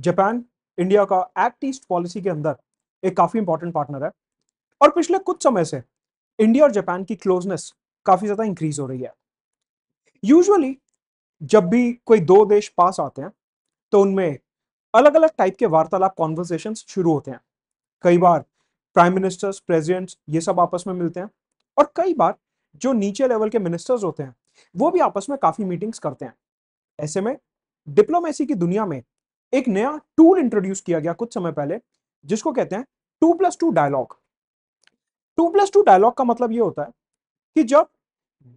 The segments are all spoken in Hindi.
जापान इंडिया का एक्ट ईस्ट पॉलिसी के अंदर एक काफ़ी इंपॉर्टेंट पार्टनर है और पिछले कुछ समय से इंडिया और जापान की क्लोजनेस काफ़ी ज़्यादा इंक्रीज हो रही है यूजुअली जब भी कोई दो देश पास आते हैं तो उनमें अलग अलग टाइप के वार्तालाप कॉन्वर्जेशन शुरू होते हैं कई बार प्राइम मिनिस्टर्स प्रेसिडेंट्स ये सब आपस में मिलते हैं और कई बार जो नीचे लेवल के मिनिस्टर्स होते हैं वो भी आपस में काफ़ी मीटिंग्स करते हैं ऐसे में डिप्लोमेसी की दुनिया में एक नया टूल इंट्रोड्यूस किया गया कुछ समय पहले जिसको कहते हैं two plus two dialogue two plus two dialogue का मतलब ये होता है कि जब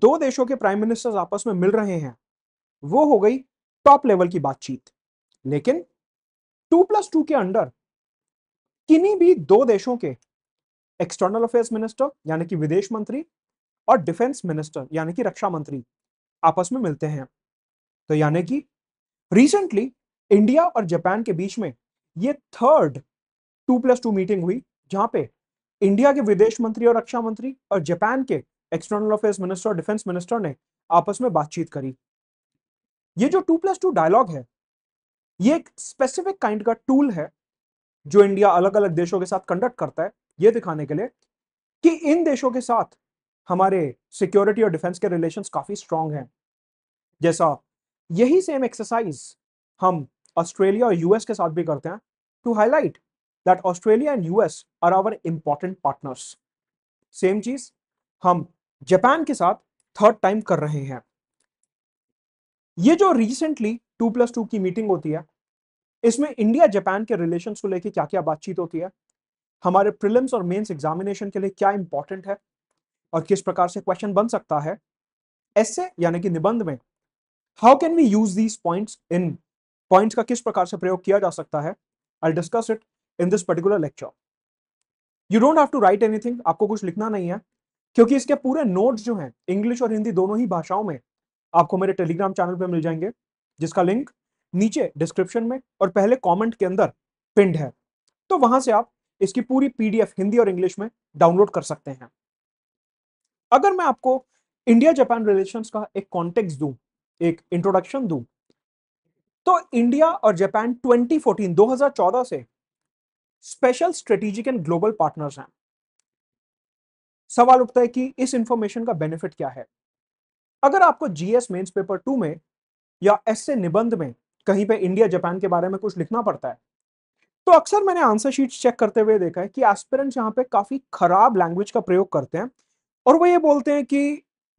दो देशों के प्राइम मिनिस्टर्स आपस में मिल रहे हैं वो हो गई टॉप लेवल की बातचीत लेकिन टू प्लस टू के अंडर किन्हीं भी दो देशों के एक्सटर्नल अफेयर्स मिनिस्टर यानी कि विदेश मंत्री और डिफेंस मिनिस्टर यानी कि रक्षा मंत्री आपस में मिलते हैं तो यानी कि रिसेंटली इंडिया और जापान के बीच में ये third two plus two meeting हुई जहां पे इंडिया के विदेश मंत्री और रक्षा मंत्री और जापान के एक्सटर्नल अफेयर्स मिनिस्टर और डिफेंस मिनिस्टर ने आपस में बातचीत करी ये जो टू प्लस टू डायलॉग है ये एक स्पेसिफिक काइंड का टूल है जो इंडिया अलग अलग देशों के साथ कंडक्ट करता है ये दिखाने के लिए कि इन देशों के साथ हमारे सिक्योरिटी और डिफेंस के रिलेशंस काफ़ी स्ट्रांग हैं जैसा यही सेम एक्सरसाइज हम ऑस्ट्रेलिया और यूएस के साथ भी करते हैं to highlight that Australia and US are our important partners same चीज हम जापान के साथ थर्ड टाइम कर रहे हैं ये जो रिसेंटली टू प्लस टू की मीटिंग होती है इसमें इंडिया जापान के रिलेशन को लेकर क्या क्या बातचीत होती है हमारे प्रिलिम्स और मेंस एग्जामिनेशन के लिए क्या इंपॉर्टेंट है और किस प्रकार से क्वेश्चन बन सकता है ऐसे यानी कि निबंध में how can we use these points इन पॉइंट्स का किस प्रकार से प्रयोग किया जा सकता है I discuss it in this particular lecture you don't have to write anything आपको कुछ लिखना नहीं है क्योंकि इसके पूरे नोट्स जो हैं इंग्लिश और हिंदी दोनों ही भाषाओं में आपको मेरे टेलीग्राम चैनल पर मिल जाएंगे जिसका लिंक नीचे डिस्क्रिप्शन में और पहले कमेंट के अंदर पिंड है तो वहां से आप इसकी पूरी पीडीएफ हिंदी और इंग्लिश में डाउनलोड कर सकते हैं अगर मैं आपको इंडिया जापान रिलेशंस का एक कॉन्टेक्स्ट दूं एक इंट्रोडक्शन दूं तो इंडिया और जापान 2014 2014 से special strategic and global partners हैं सवाल उठता है कि इस इंफॉर्मेशन का बेनिफिट क्या है अगर आपको जीएस मेंस पेपर टू में या एस निबंध में कहीं पे इंडिया जापान के बारे में कुछ लिखना पड़ता है तो अक्सर मैंने आंसर शीट चेक करते हुए देखा है कि एस्पिरेंट्स यहाँ पे काफी खराब लैंग्वेज का प्रयोग करते हैं और वो ये बोलते हैं कि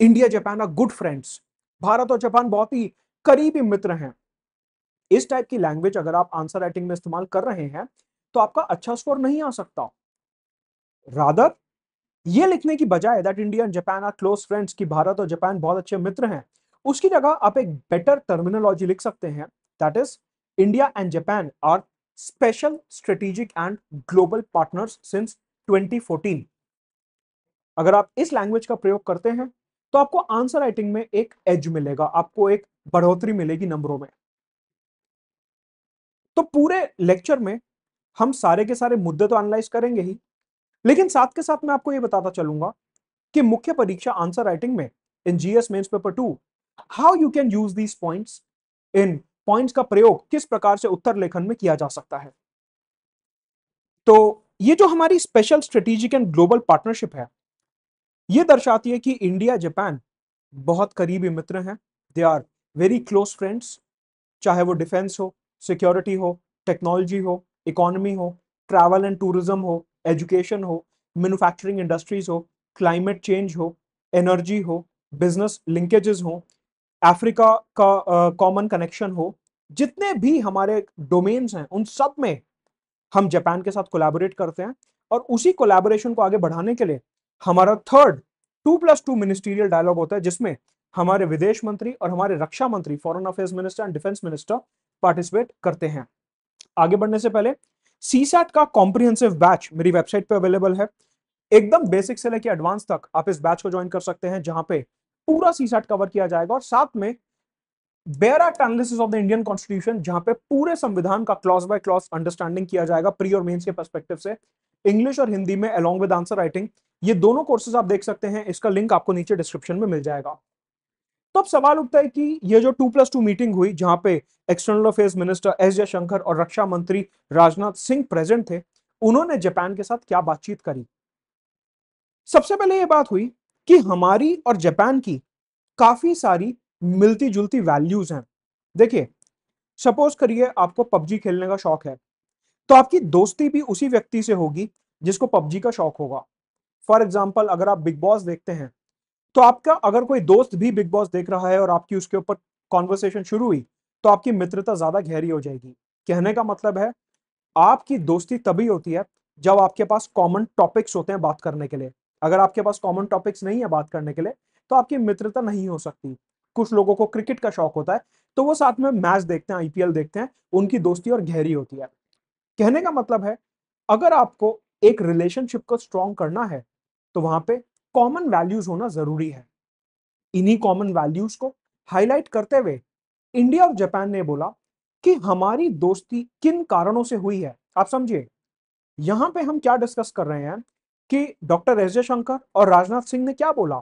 India Japan are good friends भारत और जापान बहुत ही करीबी मित्र हैं इस टाइप की लैंग्वेज अगर आप आंसर राइटिंग में इस्तेमाल कर रहे हैं तो आपका अच्छा स्कोर नहीं आ सकता राधर ये लिखने की बजाय that India and Japan are close friends की भारत और जापान बहुत अच्छे मित्र हैं उसकी जगह आप एक बेटर टर्मिनोलॉजी लिख सकते हैं that is India and Japan are special strategic and global partners since 2014 अगर आप इस लैंग्वेज का प्रयोग करते हैं तो आपको आंसर राइटिंग में एक एज मिलेगा आपको एक बढ़ोतरी मिलेगी नंबरों में तो पूरे लेक्चर में हम सारे के सारे मुद्दे तो एनालाइज करेंगे ही लेकिन साथ के साथ मैं आपको ये बताता चलूंगा कि मुख्य परीक्षा आंसर राइटिंग में in GS mains paper two how you can use these points इन पॉइंट्स का प्रयोग किस प्रकार से उत्तर लेखन में किया जा सकता है तो ये जो हमारी special strategic and global partnership है ये दर्शाती है कि इंडिया जापान बहुत करीबी मित्र हैं they are very close friends चाहे वो डिफेंस हो सिक्योरिटी हो टेक्नोलॉजी हो इकोनॉमी हो ट्रैवल एंड टूरिज्म हो एजुकेशन हो मैन्युफैक्चरिंग इंडस्ट्रीज हो क्लाइमेट चेंज हो एनर्जी हो बिजनेस लिंकेजेस हो अफ्रीका का कॉमन uh, कनेक्शन हो जितने भी हमारे डोमेन्स हैं उन सब में हम जापान के साथ कोलैबोरेट करते हैं और उसी कोलैबोरेशन को आगे बढ़ाने के लिए हमारा third two plus two ministerial dialogue होता है जिसमें हमारे विदेश मंत्री और हमारे रक्षा मंत्री foreign affairs minister and defence minister participate करते हैं आगे बढ़ने से पहले सी का कॉम्प्रिहेंसिव बैच मेरी वेबसाइट पे अवेलेबल है एकदम बेसिक से लेकर एडवांस तक आप इस बैच को ज्वाइन कर सकते हैं जहां पे पूरा सी कवर किया जाएगा और साथ में bare act analysis of the Indian constitution जहां पे पूरे संविधान का क्लॉज बाय क्लॉज अंडरस्टैंडिंग किया जाएगा प्री और मेन्स के परस्पेक्टिव से इंग्लिश और हिंदी में अलॉन्ग विद आंसर राइटिंग ये दोनों कोर्सेज आप देख सकते हैं इसका लिंक आपको नीचे डिस्क्रिप्शन में मिल जाएगा तो अब सवाल उठता है कि ये जो टू प्लस टू मीटिंग हुई जहां पे external affairs minister S Jaishankar और रक्षा मंत्री राजनाथ सिंह प्रेजेंट थे उन्होंने जापान के साथ क्या बातचीत करी सबसे पहले ये बात हुई कि हमारी और जापान की काफी सारी मिलती जुलती वैल्यूज हैं देखिए सपोज करिए आपको पबजी खेलने का शौक है तो आपकी दोस्ती भी उसी व्यक्ति से होगी जिसको पबजी का शौक होगा फॉर एग्जाम्पल अगर आप बिग बॉस देखते हैं तो आपका अगर कोई दोस्त भी बिग बॉस देख रहा है और आपकी उसके ऊपर कॉन्वर्सेशन शुरू हुई तो आपकी मित्रता ज्यादा गहरी हो जाएगी कहने का मतलब है आपकी दोस्ती तभी होती है जब आपके पास कॉमन टॉपिक्स होते हैं बात करने के लिए अगर आपके पास कॉमन टॉपिक्स नहीं है बात करने के लिए तो आपकी मित्रता नहीं हो सकती कुछ लोगों को क्रिकेट का शौक होता है तो वो साथ में मैच देखते हैं आईपीएल देखते हैं उनकी दोस्ती और गहरी होती है कहने का मतलब है अगर आपको एक रिलेशनशिप को स्ट्रॉन्ग करना है तो वहां पे कॉमन वैल्यूज होना जरूरी है इन्हीं कॉमन वैल्यूज को हाईलाइट करते हुए इंडिया और जापान ने बोला कि हमारी दोस्ती किन कारणों से हुई है आप समझिए यहां पे हम क्या डिस्कस कर रहे हैं कि डॉक्टर एस जयशंकर और राजनाथ सिंह ने क्या बोला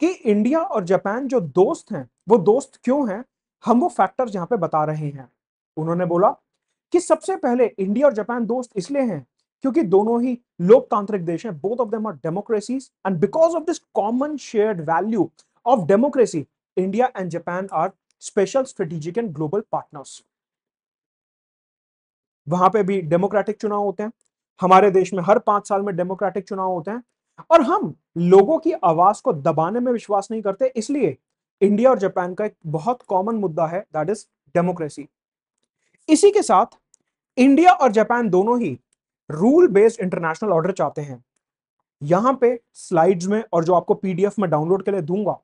कि इंडिया और जापान जो दोस्त हैं वो दोस्त क्यों हैं हम वो फैक्टर्स यहां पे बता रहे हैं उन्होंने बोला कि सबसे पहले इंडिया और जापान दोस्त इसलिए हैं क्योंकि दोनों ही लोकतांत्रिक देश हैं both of them are democracies and because of this common shared value of democracy India and Japan are special strategic and global partners वहां पे भी डेमोक्रेटिक चुनाव होते हैं हमारे देश में हर पांच साल में डेमोक्रेटिक चुनाव होते हैं और हम लोगों की आवाज को दबाने में विश्वास नहीं करते इसलिए इंडिया और जापान का एक बहुत कॉमन मुद्दा है दैट इज डेमोक्रेसी इसी के साथ इंडिया और जापान दोनों ही रूल बेस्ड इंटरनेशनल ऑर्डर चाहते हैं यहां पे स्लाइड्स में और जो आपको पीडीएफ में डाउनलोड के लिए दूंगा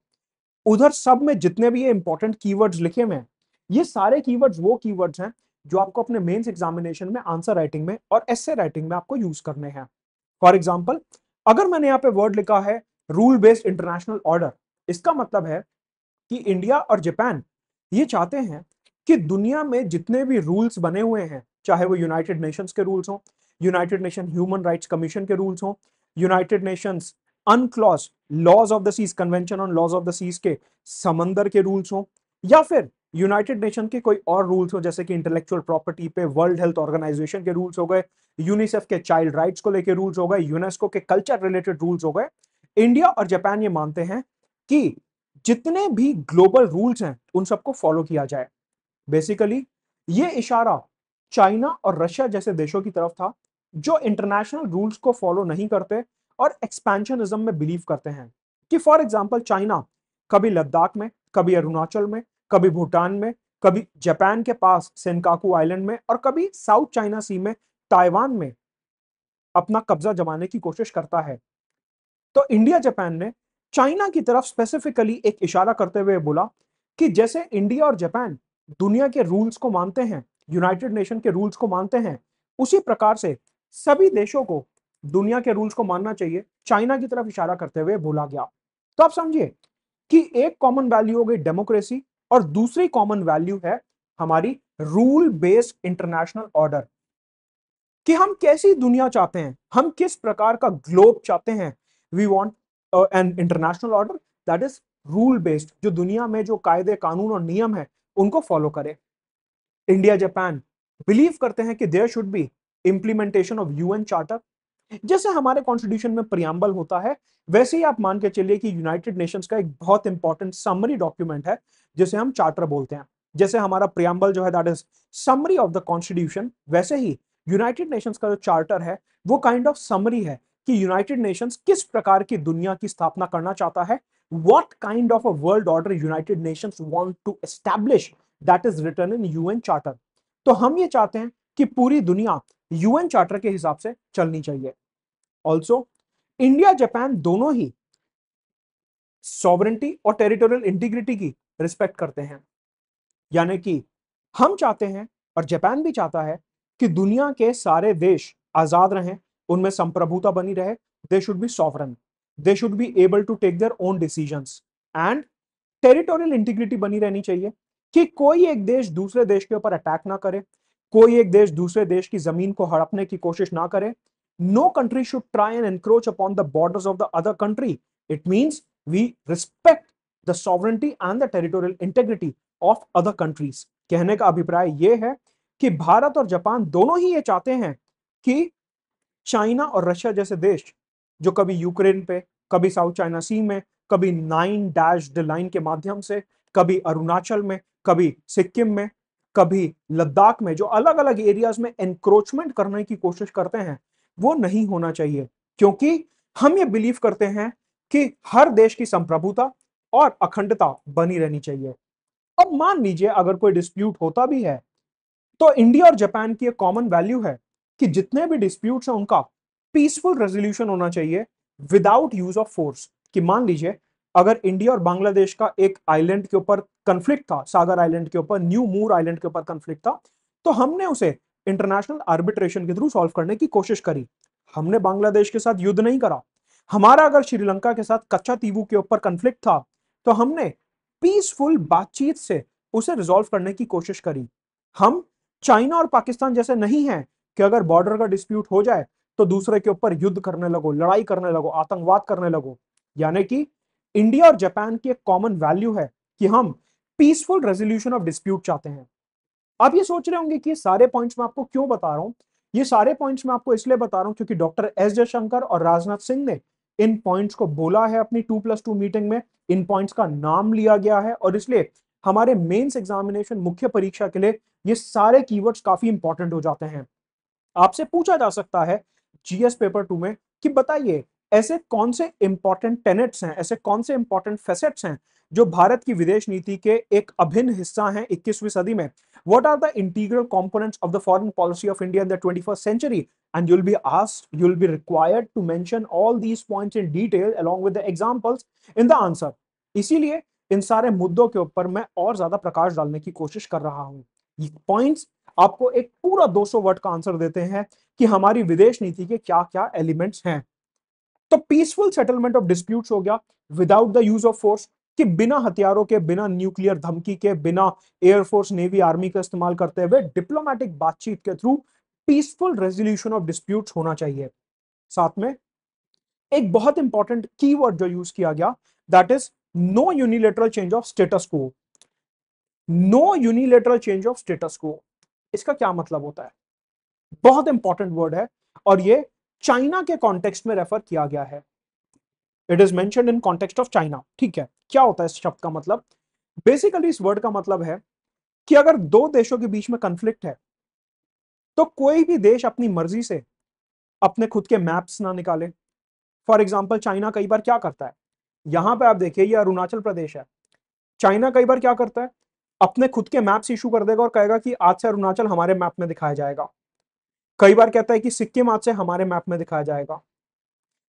उधर सब में जितने भी ये इंपॉर्टेंट कीवर्ड्स लिखे हुए हैं ये सारे कीवर्ड्स वो कीवर्ड्स हैं जो आपको अपने मेंस एग्जामिनेशन में आंसर राइटिंग में और एसे राइटिंग में आपको यूज करने हैं फॉर एग्जाम्पल अगर मैंने यहाँ पे वर्ड लिखा है रूल बेस्ड इंटरनेशनल ऑर्डर इसका मतलब है कि इंडिया और जापान ये चाहते हैं कि दुनिया में जितने भी रूल्स बने हुए हैं चाहे वो यूनाइटेड नेशंस के रूल्स हों United Nation human rights commission के रूल्स हों United Nations UNCLOS laws of the seas convention on laws of the seas के समंदर के रूल्स हों या फिर यूनाइटेड नेशन के कोई और रूल्स हो जैसे कि इंटेलेक्चुअल प्रॉपर्टी पे वर्ल्ड हेल्थ ऑर्गेनाइजेशन के रूल्स हो गए यूनिसेफ के चाइल्ड राइट्स को लेके रूल्स हो गए यूनेस्को के कल्चर रिलेटेड रूल्स हो गए इंडिया और जापान ये मानते हैं कि जितने भी ग्लोबल रूल्स हैं उन सबको फॉलो किया जाए बेसिकली ये इशारा चाइना और रशिया जैसे देशों की तरफ था जो इंटरनेशनल रूल्स को फॉलो नहीं करते और एक्सपेंशनिज्म में बिलीव करते हैं कि फॉर एग्जाम्पल चाइना कभी लद्दाख में कभी अरुणाचल में कभी भूटान में कभी जापान के पास सेनकाकू आइलैंड में और कभी साउथ चाइना सी में ताइवान में अपना कब्जा जमाने की कोशिश करता है तो इंडिया जापान ने चाइना की तरफ स्पेसिफिकली एक इशारा करते हुए बोला कि जैसे इंडिया और जापान दुनिया के रूल्स को मानते हैं यूनाइटेड नेशन के रूल्स को मानते हैं उसी प्रकार से सभी देशों को दुनिया के रूल्स को मानना चाहिए चाइना की तरफ इशारा करते हुए बोला गया तो आप समझिए कि एक कॉमन वैल्यू हो गई डेमोक्रेसी और दूसरी कॉमन वैल्यू है हमारी रूल बेस्ड इंटरनेशनल ऑर्डर कि हम कैसी दुनिया चाहते हैं हम किस प्रकार का ग्लोब चाहते हैं we want an international order that is rule based जो दुनिया में जो कायदे कानून और नियम है उनको फॉलो करे इंडिया जापान बिलीव करते हैं कि there should be implementation of UN charter जैसे हमारे कॉन्स्टिट्यूशन में प्रियम्बल होता है वैसे ही आप मान के चलिए कि यूनाइटेड नेशंस का एक बहुत इंपॉर्टेंट समरी डॉक्यूमेंट है जिसे हम चार्टर बोलते हैं जैसे हमारा प्रियम्बल जो है that is summary of the constitution वैसे ही यूनाइटेड नेशंस का जो चार्टर है वो काइंड ऑफ समरी है कि यूनाइटेड नेशंस किस प्रकार की दुनिया की स्थापना करना चाहता है what kind of a world order United Nations want to establish that is written in UN charter तो हम ये चाहते हैं कि पूरी दुनिया यूएन चार्टर के हिसाब से चलनी चाहिए ऑल्सो इंडिया जापान दोनों ही सॉवरेंटी और टेरिटोरियल इंटीग्रिटी की रिस्पेक्ट करते हैं यानी कि हम चाहते हैं और जापान भी चाहता है कि दुनिया के सारे देश आजाद रहें उनमें संप्रभुता बनी रहे they should be sovereign they should be able to take their own decision and territorial integrity बनी रहनी चाहिए कि कोई एक देश दूसरे देश के ऊपर अटैक ना करे कोई एक देश दूसरे देश की जमीन को हड़पने की कोशिश ना करे no country should try and encroach upon the borders of the other country it means we respect the sovereignty and the territorial integrity of other countries कहने का अभिप्राय यह है कि भारत और जापान दोनों ही ये चाहते हैं कि चाइना और रशिया जैसे देश जो कभी यूक्रेन पे कभी साउथ चाइना सी में कभी नाइन डैश द लाइन के माध्यम से कभी अरुणाचल में कभी सिक्किम में कभी लद्दाख में जो अलग अलग एरियाज में एनक्रोचमेंट करने की कोशिश करते हैं वो नहीं होना चाहिए क्योंकि हम ये बिलीव करते हैं कि हर देश की संप्रभुता और अखंडता बनी रहनी चाहिए अब मान लीजिए अगर कोई डिस्प्यूट होता भी है तो इंडिया और जापान की एक कॉमन वैल्यू है कि जितने भी डिस्प्यूट हैं उनका पीसफुल रेजोल्यूशन होना चाहिए विदाउट यूज ऑफ फोर्स कि मान लीजिए अगर इंडिया और बांग्लादेश का एक आइलैंड के ऊपर कंफ्लिक्ट था सागर आइलैंड के ऊपर न्यू मूर आइलैंड के ऊपर कंफ्लिक्ट था तो हमने उसे इंटरनेशनल आर्बिट्रेशन के थ्रू सॉल्व करने की कोशिश करी हमने बांग्लादेश के साथ युद्ध नहीं करा हमारा अगर श्रीलंका के साथ कच्चा तीवू के ऊपर कंफ्लिक्ट था तो हमने पीसफुल बातचीत से उसे रिजोल्व करने की कोशिश करी हम चाइना और पाकिस्तान जैसे नहीं हैं कि अगर बॉर्डर का डिस्प्यूट हो जाए तो दूसरे के ऊपर युद्ध करने लगो लड़ाई करने लगो आतंकवाद करने लगो यानी कि इंडिया और जापान की एक कॉमन वैल्यू है कि हम पीसफुल रेजोल्यूशन ऑफ डिस्प्यूट चाहते हैं आप ये सोच रहे होंगे कि ये सारे पॉइंट्स मैं आपको क्यों बता रहा हूं ये सारे पॉइंट्स मैं आपको इसलिए बता रहा हूं क्योंकि डॉक्टर एस जयशंकर और राजनाथ सिंह ने इन पॉइंट्स को बोला है अपनी टू प्लस टू मीटिंग में इन पॉइंट्स का नाम लिया गया है और इसलिए हमारे मेंस एग्जामिनेशन मुख्य परीक्षा के लिए ये सारे कीवर्ड्स काफी इंपॉर्टेंट हो जाते हैं आपसे पूछा जा सकता है जीएस पेपर टू में कि बताइए ऐसे कौन से इंपॉर्टेंट टेनेट्स हैं ऐसे कौन से इंपॉर्टेंट फैसेट्स हैं जो भारत की विदेश नीति के एक अभिन्न हिस्सा हैं 21वीं सदी में what are the integral components of the foreign policy of India in the twenty century and you'll be asked you'll be required to mention all these point in detail along with examples in the answer इसीलिए इन सारे मुद्दों के ऊपर मैं और ज्यादा प्रकाश डालने की कोशिश कर रहा हूँ पॉइंट्स आपको एक पूरा 200 वर्ड का आंसर देते हैं कि हमारी विदेश नीति के क्या क्या एलिमेंट्स हैं तो पीसफुल सेटलमेंट ऑफ डिस्प्यूट हो गया without the use of force कि बिना हथियारों के बिना न्यूक्लियर धमकी के बिना एयरफोर्स नेवी आर्मी का इस्तेमाल करते हुए डिप्लोमेटिक बातचीत के through peaceful resolution of disputes होना चाहिए साथ में एक बहुत इंपॉर्टेंट कीवर्ड जो यूज किया गया that is no unilateral change of status quo no unilateral change of status quo इसका क्या मतलब होता है बहुत इंपॉर्टेंट वर्ड है और ये चाइना के कॉन्टेक्स्ट में रेफर किया गया है इट इज मैं कॉन्टेक्स्ट ऑफ चाइना ठीक है क्या होता है इस शब्द का मतलब बेसिकली इस वर्ड का मतलब है कि अगर दो देशों के बीच में कंफ्लिक्ट है तो कोई भी देश अपनी मर्जी से अपने खुद के मैप्स ना निकाले फॉर एग्जाम्पल चाइना कई बार क्या करता है यहां पे आप देखिए ये अरुणाचल प्रदेश है चाइना कई बार क्या करता है अपने खुद के मैप्स इशू कर देगा और कहेगा कि आज से अरुणाचल हमारे मैप में दिखाया जाएगा कई बार कहता है कि सिक्किम आज से हमारे मैप में दिखाया जाएगा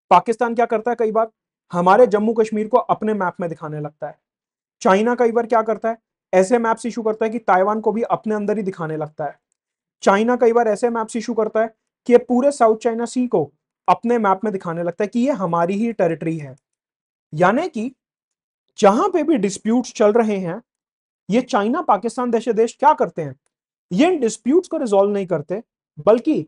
पाकिस्तान क्या करता है कई बार हमारे जम्मू कश्मीर को अपने मैप में दिखाने लगता है चाइना कई बार क्या करता है ऐसे मैप्स इशू करता है कि ताइवान को भी अपने अंदर ही दिखाने लगता है चाइना कई बार ऐसे मैप्स इशू करता है कि पूरे साउथ चाइना सी को अपने मैप में दिखाने लगता है कि ये हमारी ही टेरिटरी है यानी कि जहां पे भी डिस्प्यूट्स चल रहे हैं ये चाइना पाकिस्तान देश देश क्या करते हैं ये इन डिस्प्यूट्स को रिजॉल्व नहीं करते बल्कि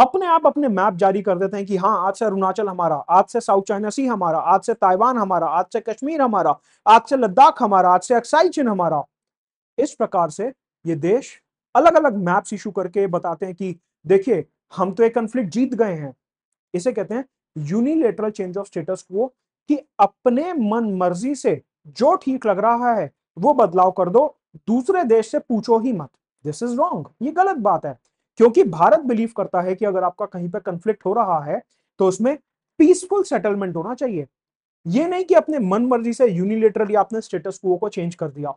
अपने आप अपने मैप जारी कर देते हैं कि हाँ आज से अरुणाचल हमारा आज से साउथ चाइना सी हमारा आज से ताइवान हमारा आज से कश्मीर हमारा आज से लद्दाख हमारा आज से अक्साई चिन्ह हमारा इस प्रकार से ये देश अलग अलग मैप्स इशू करके बताते हैं कि देखिए हम तो एक कंफ्लिक्ट जीत गए हैं इसे कहते हैं यूनिलेटरल चेंज ऑफ स्टेटस को कि अपने मन मर्जी से जो ठीक लग रहा है वो बदलाव कर दो दूसरे देश से पूछो ही मत दिस इज रॉन्ग ये गलत बात है क्योंकि भारत बिलीव करता है कि अगर आपका कहीं पर कंफ्लिक्ट हो रहा है तो उसमें पीसफुल सेटलमेंट होना चाहिए ये नहीं कि अपने मन मर्जी से यूनिलेटरली आपने स्टेटस को, को चेंज कर दिया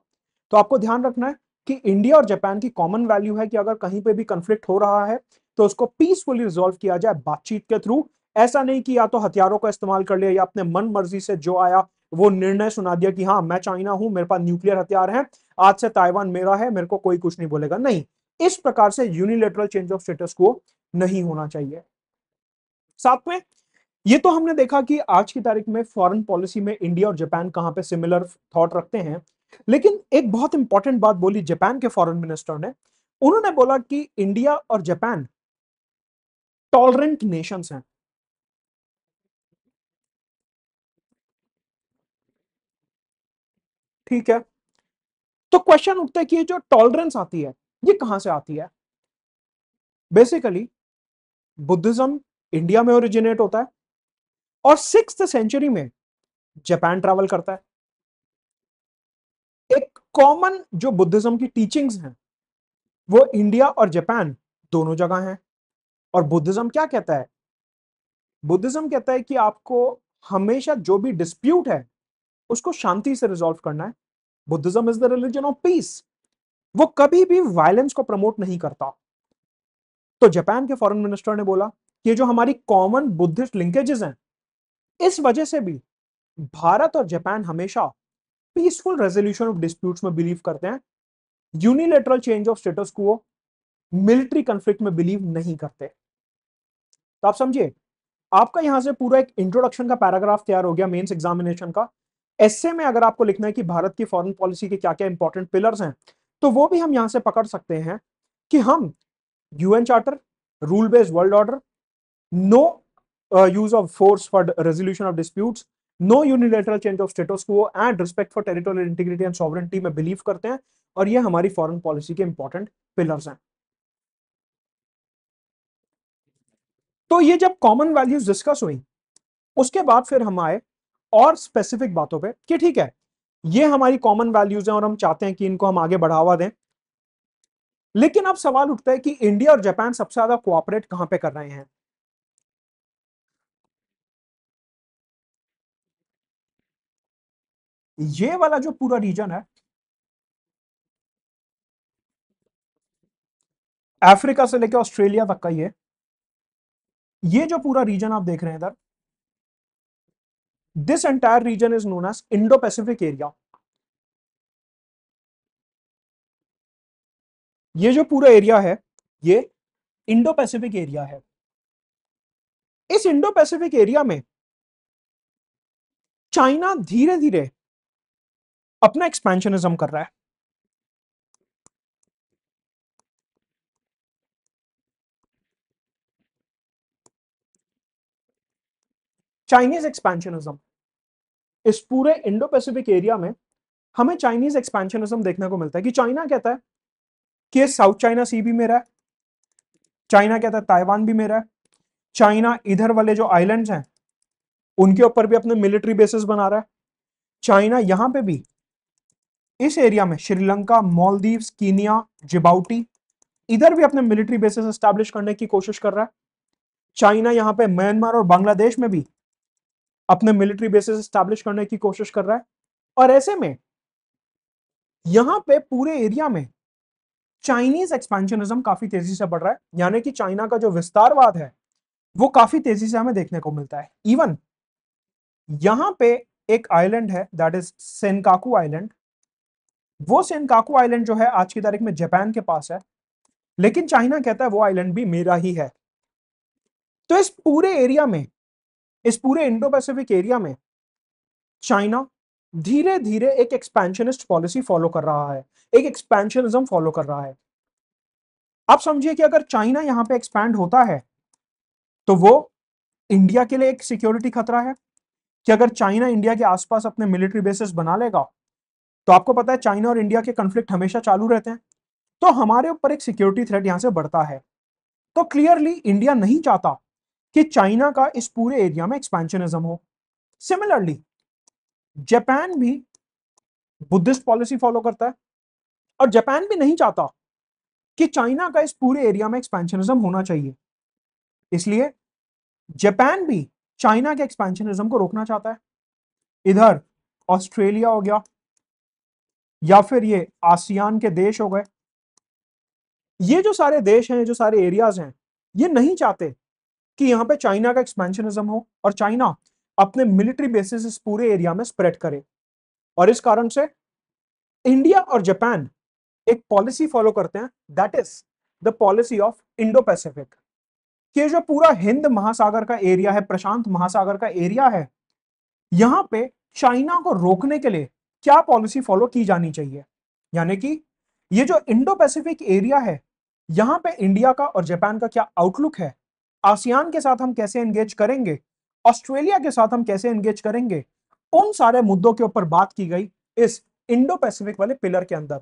तो आपको ध्यान रखना है कि इंडिया और जापान की कॉमन वैल्यू है कि अगर कहीं पे भी कंफ्लिक्ट हो रहा है तो उसको पीसफुली रिजोल्व किया जाए बातचीत के थ्रू ऐसा नहीं कि या तो हथियारों का इस्तेमाल कर लिया या अपने मन मर्जी से जो आया वो निर्णय सुना दिया कि हाँ मैं चाइना हूं मेरे पास न्यूक्लियर हथियार है आज से ताइवान मेरा है मेरे को कोई कुछ नहीं बोलेगा नहीं इस प्रकार से यूनिलेटरल चेंज ऑफ स्टेटस को नहीं होना चाहिए साथ में ये तो हमने देखा कि आज की तारीख में फॉरेन पॉलिसी में इंडिया और जापान कहां पे सिमिलर थॉट रखते हैं लेकिन एक बहुत इंपॉर्टेंट बात बोली जापान के फॉरेन मिनिस्टर ने उन्होंने बोला कि इंडिया और जापान टॉलरेंट नेशंस हैं ठीक है तो क्वेश्चन उठता है कि ये जो टॉलरेंस आती है ये कहां से आती है बेसिकली बुद्धिज्म इंडिया में ओरिजिनेट होता है और सिक्स सेंचुरी में जापान ट्रैवल करता है एक कॉमन जो बुद्धिज्म की टीचिंग्स हैं वो इंडिया और जापान दोनों जगह हैं और बुद्धिज्म क्या कहता है बुद्धिज्म कहता है कि आपको हमेशा जो भी डिस्प्यूट है उसको शांति से रिजॉल्व करना है Buddhism is the religion of peace वो कभी भी वायलेंस को प्रमोट नहीं करता तो जापान के फॉरेन मिनिस्टर ने बोला कि जो हमारी कॉमन बुद्धिस्ट लिंकेजेस हैं इस वजह से भी भारत और जापान हमेशा पीसफुल रेजोल्यूशन ऑफ डिस्प्यूट्स में बिलीव करते हैं unilateral change of status quo military conflict में बिलीव नहीं करते तो आप समझिए आपका यहां से पूरा एक इंट्रोडक्शन का पैराग्राफ तैयार हो गया मेंस एग्जामिनेशन का ऐसे में अगर आपको लिखना है कि भारत की फॉरेन पॉलिसी के क्या क्या इंपॉर्टेंट पिलर्स हैं तो वो भी हम यहां से पकड़ सकते हैं कि हम UN charter rule based world order no use of force for resolution of dispute no unilateral change of status quo and respect for territorial integrity and sovereignty में बिलीव करते हैं और ये हमारी फॉरन पॉलिसी के इंपॉर्टेंट पिलर्स हैं तो ये जब कॉमन वैल्यूज डिस्कस हुई उसके बाद फिर हम आए और स्पेसिफिक बातों पे कि ठीक है ये हमारी कॉमन वैल्यूज हैं और हम चाहते हैं कि इनको हम आगे बढ़ावा दें लेकिन अब सवाल उठता है कि इंडिया और जापान सबसे ज्यादा कोऑपरेट कहां पे कर रहे हैं ये वाला जो पूरा रीजन है अफ्रीका से लेकर ऑस्ट्रेलिया तक का ये ये जो पूरा रीजन आप देख रहे हैं इधर This entire region is known as Indo-Pacific area. ये जो पूरा एरिया है ये इंडो पैसिफिक एरिया है इस इंडो पैसिफिक एरिया में चाइना धीरे धीरे अपना एक्सपेंशनिज्म कर रहा है चाइनीज एक्सपेंशनिज्म इस पूरे इंडो पैसिफिक एरिया में हमें चाइनीज एक्सपेंशनिज्म देखने को मिलता है कि चाइना कहता है कि साउथ चाइना सी भी मेरा है चाइना कहता है ताइवान भी मेरा है चाइना इधर वाले जो आइलैंड्स हैं उनके ऊपर भी अपने मिलिट्री बेसिस बना रहा है चाइना यहां पे भी इस एरिया में श्रीलंका मॉलदीव कीनिया जिबाउटी इधर भी अपने मिलिट्री बेसिस एस्टेब्लिश करने की कोशिश कर रहा है चाइना यहां पे म्यांमार और बांग्लादेश में भी अपने मिलिट्री बेसिस स्टैब्लिश करने की कोशिश कर रहा है और ऐसे में यहां पे पूरे एरिया में चाइनीज एक्सपेंशनिज्म काफी तेजी से बढ़ रहा है यानी कि चाइना का जो विस्तारवाद है वो काफी तेजी से हमें देखने को मिलता है इवन यहां पे एक आइलैंड है दैट इज सेनकाकू आइलैंड वो सेनकाकू आइलैंड जो है आज की तारीख में जापान के पास है लेकिन चाइना कहता है वो आइलैंड भी मेरा ही है तो इस पूरे एरिया में इस पूरे इंडो पैसिफिक एरिया में चाइना धीरे धीरे एक एक्सपेंशनिस्ट पॉलिसी फॉलो कर रहा है एक एक्सपेंशनिज्म फॉलो कर रहा है आप समझिए कि अगर चाइना यहां पे एक्सपैंड होता है तो वो इंडिया के लिए एक सिक्योरिटी खतरा है कि अगर चाइना इंडिया के आसपास अपने मिलिट्री बेसिस बना लेगा तो आपको पता है चाइना और इंडिया के कंफ्लिक्ट हमेशा चालू रहते हैं तो हमारे ऊपर एक सिक्योरिटी थ्रेट यहां से बढ़ता है तो क्लियरली इंडिया नहीं चाहता कि चाइना का इस पूरे एरिया में एक्सपेंशनिज्म हो सिमिलरली जापान भी बुद्धिस्ट पॉलिसी फॉलो करता है और जापान भी नहीं चाहता कि चाइना का इस पूरे एरिया में एक्सपेंशनिज्म होना चाहिए इसलिए जापान भी चाइना के एक्सपेंशनिज्म को रोकना चाहता है इधर ऑस्ट्रेलिया हो गया या फिर ये आसियान के देश हो गए ये जो सारे देश हैं जो सारे एरियाज हैं ये नहीं चाहते कि यहाँ पे चाइना का एक्सपेंशनिज्म हो और चाइना अपने मिलिट्री बेसिस इस पूरे एरिया में स्प्रेड करे और इस कारण से इंडिया और जापान एक पॉलिसी फॉलो करते हैं that is the policy of Indo Pacific ये जो पूरा हिंद महासागर का एरिया है प्रशांत महासागर का एरिया है यहां पे चाइना को रोकने के लिए क्या पॉलिसी फॉलो की जानी चाहिए यानी कि ये जो इंडो पैसिफिक एरिया है यहां पे इंडिया का और जापान का क्या आउटलुक है आसियान के साथ हम कैसे एंगेज करेंगे ऑस्ट्रेलिया के साथ हम कैसे एंगेज करेंगे उन सारे मुद्दों के ऊपर बात की गई इस इंडो पैसिफिक वाले पिलर के अंदर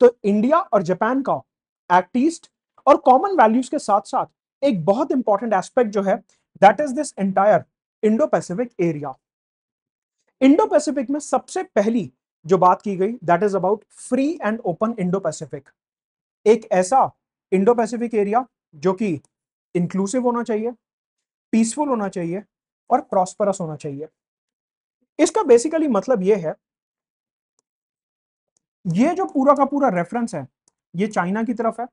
तो इंडिया और जापान का एक्ट ईस्ट और कॉमन वैल्यूज के साथ साथ एक बहुत इंपॉर्टेंट एस्पेक्ट जो है that is this entire Indo Pacific area Indo Pacific में सबसे पहली जो बात की गई that is about free and open Indo Pacific एक ऐसा इंडो पैसिफिक एरिया जो कि इंक्लूसिव होना चाहिए पीसफुल होना चाहिए और प्रॉस्परस होना चाहिए इसका बेसिकली मतलब यह है ये जो पूरा का पूरा रेफरेंस है ये चाइना की तरफ है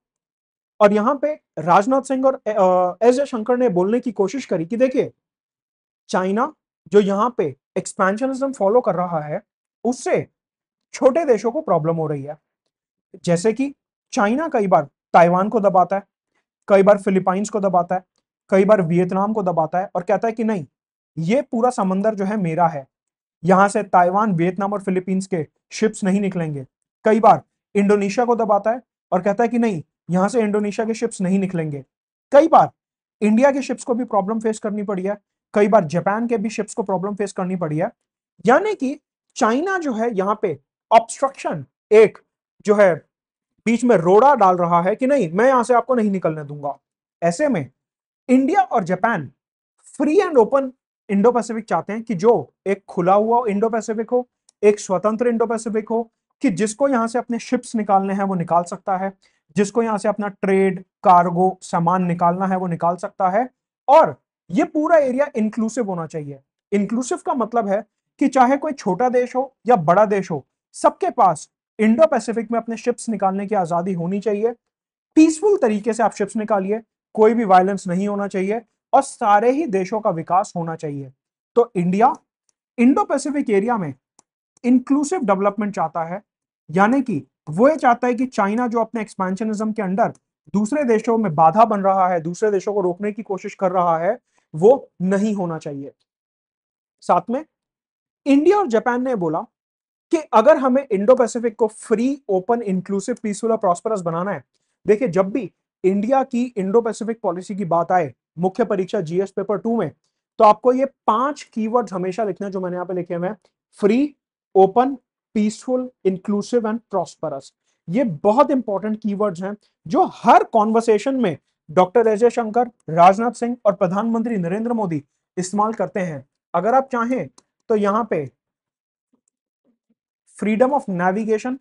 और यहां पे राजनाथ सिंह और एस जयशंकर ने बोलने की कोशिश करी कि देखिए चाइना जो यहां पे एक्सपेंशनिज्म फॉलो कर रहा है उससे छोटे देशों को प्रॉब्लम हो रही है जैसे कि चाइना कई बार ताइवान को दबाता है कई बार फिलिपाइंस को दबाता है कई बार वियतनाम को दबाता है और कहता है कि नहीं ये पूरा समंदर जो है मेरा है यहाँ से ताइवान वियतनाम और फिलीपींस के शिप्स नहीं निकलेंगे कई बार इंडोनेशिया को दबाता है और कहता है कि नहीं यहाँ से इंडोनेशिया के शिप्स नहीं निकलेंगे कई बार इंडिया के शिप्स को भी प्रॉब्लम फेस करनी पड़ी है कई बार जापान के भी शिप्स को प्रॉब्लम फेस करनी पड़ी है यानी कि चाइना जो है यहाँ पे ऑब्स्ट्रक्शन एक जो है बीच में रोड़ा डाल रहा है कि नहीं मैं यहां से आपको नहीं निकलने दूंगा ऐसे में इंडिया और Japan free and open Indo Pacific चाहते हैं कि जो एक खुला हुआ इंडो पैसिफिक हो एक स्वतंत्र इंडो पैसिफिक हो कि जिसको यहां से अपने शिप्स निकालने हैं वो निकाल सकता है जिसको यहाँ से अपना ट्रेड कार्गो सामान निकालना है वो निकाल सकता है और ये पूरा एरिया इंक्लूसिव होना चाहिए इंक्लूसिव का मतलब है कि चाहे कोई छोटा देश हो या बड़ा देश हो सबके पास इंडो पैसिफिक में अपने शिप्स निकालने की आज़ादी होनी चाहिए पीसफुल तरीके से आप शिप्स निकालिए कोई भी वायलेंस नहीं होना चाहिए और सारे ही देशों का विकास होना चाहिए तो इंडिया इंडो पैसिफिक एरिया में इंक्लूसिव डेवलपमेंट चाहता है यानी कि वो ये चाहता है कि चाइना जो अपने एक्सपेंशनिज्म के अंडर दूसरे देशों में बाधा बन रहा है दूसरे देशों को रोकने की कोशिश कर रहा है वो नहीं होना चाहिए साथ में इंडिया और जापान ने बोला कि अगर हमें इंडो पैसिफिक को फ्री ओपन इंक्लूसिव पीसफुल और प्रॉस्परस बनाना है देखिए जब भी इंडिया की इंडो पैसिफिक पॉलिसी की बात आए मुख्य परीक्षा जीएस पेपर टू में तो आपको ये पांच कीवर्ड्स हमेशा लिखने जो मैंने यहाँ पे लिखे हुए हैं free open peaceful inclusive and prosperous ये बहुत इंपॉर्टेंट कीवर्ड्स हैं जो हर कॉन्वर्सेशन में डॉक्टर अजय शंकर राजनाथ सिंह और प्रधानमंत्री नरेंद्र मोदी इस्तेमाल करते हैं अगर आप चाहें तो यहाँ पे freedom of navigation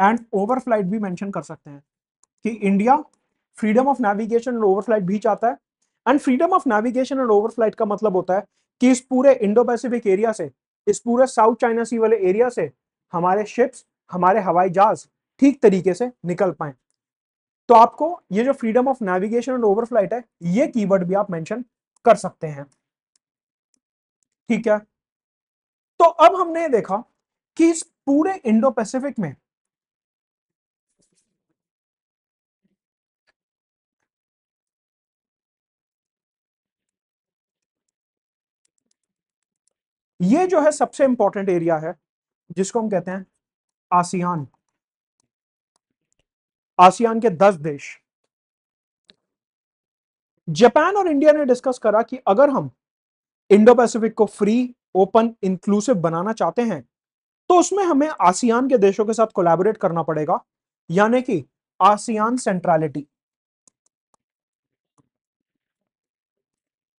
and overflight भी मेंशन कर सकते हैं कि India freedom of navigation and overflight भी चाहता है and freedom of navigation and overflight का मतलब होता है कि इस पूरे इंडो पैसिफिक एरिया से इस पूरे साउथ चाइना सी वाले एरिया से हमारे शिप्स हमारे हवाई जहाज ठीक तरीके से निकल पाए तो आपको ये जो freedom of navigation and overflight है ये वर्ड भी आप मैंशन कर सकते हैं ठीक है तो अब हमने देखा कि इस पूरे इंडो पैसिफिक में ये जो है सबसे इंपॉर्टेंट एरिया है जिसको हम कहते हैं आसियान आसियान के दस देश जापान और इंडिया ने डिस्कस करा कि अगर हम इंडो पैसिफिक को फ्री ओपन इंक्लूसिव बनाना चाहते हैं तो उसमें हमें आसियान के देशों के साथ कोलैबोरेट करना पड़ेगा यानी कि आसियान सेंट्रलिटी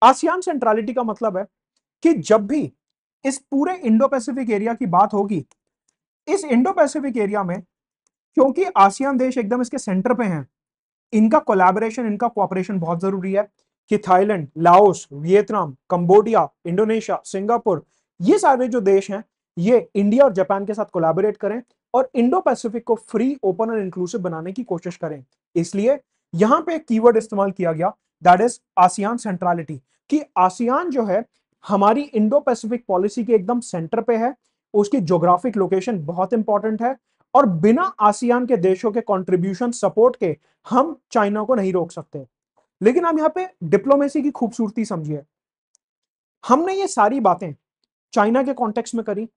आसियान सेंट्रलिटी का मतलब है कि जब भी इस पूरे इंडो पैसिफिक एरिया की बात होगी इस इंडो पैसिफिक एरिया में क्योंकि आसियान देश एकदम इसके सेंटर पे हैं इनका कोलैबोरेशन इनका कोऑपरेशन बहुत जरूरी है कि Thailand Laos Vietnam Cambodia Indonesia Singapore ये सारे जो देश हैं ये इंडिया और जापान के साथ कोलैबोरेट करें और इंडो पैसिफिक को फ्री ओपन और इंक्लूसिव बनाने की कोशिश करें इसलिए यहां पे एक कीवर्ड इस्तेमाल किया गया दैट इज आसियान सेंट्रलिटी कि आसियान जो है हमारी इंडो पैसिफिक पॉलिसी के एकदम सेंटर पे है उसकी जोग्राफिक लोकेशन बहुत इंपॉर्टेंट है और बिना आसियान के देशों के कॉन्ट्रीब्यूशन सपोर्ट के हम चाइना को नहीं रोक सकते लेकिन आप यहाँ पे डिप्लोमेसी की खूबसूरती समझिए हमने ये सारी बातें चाइना के कॉन्टेक्स्ट में करी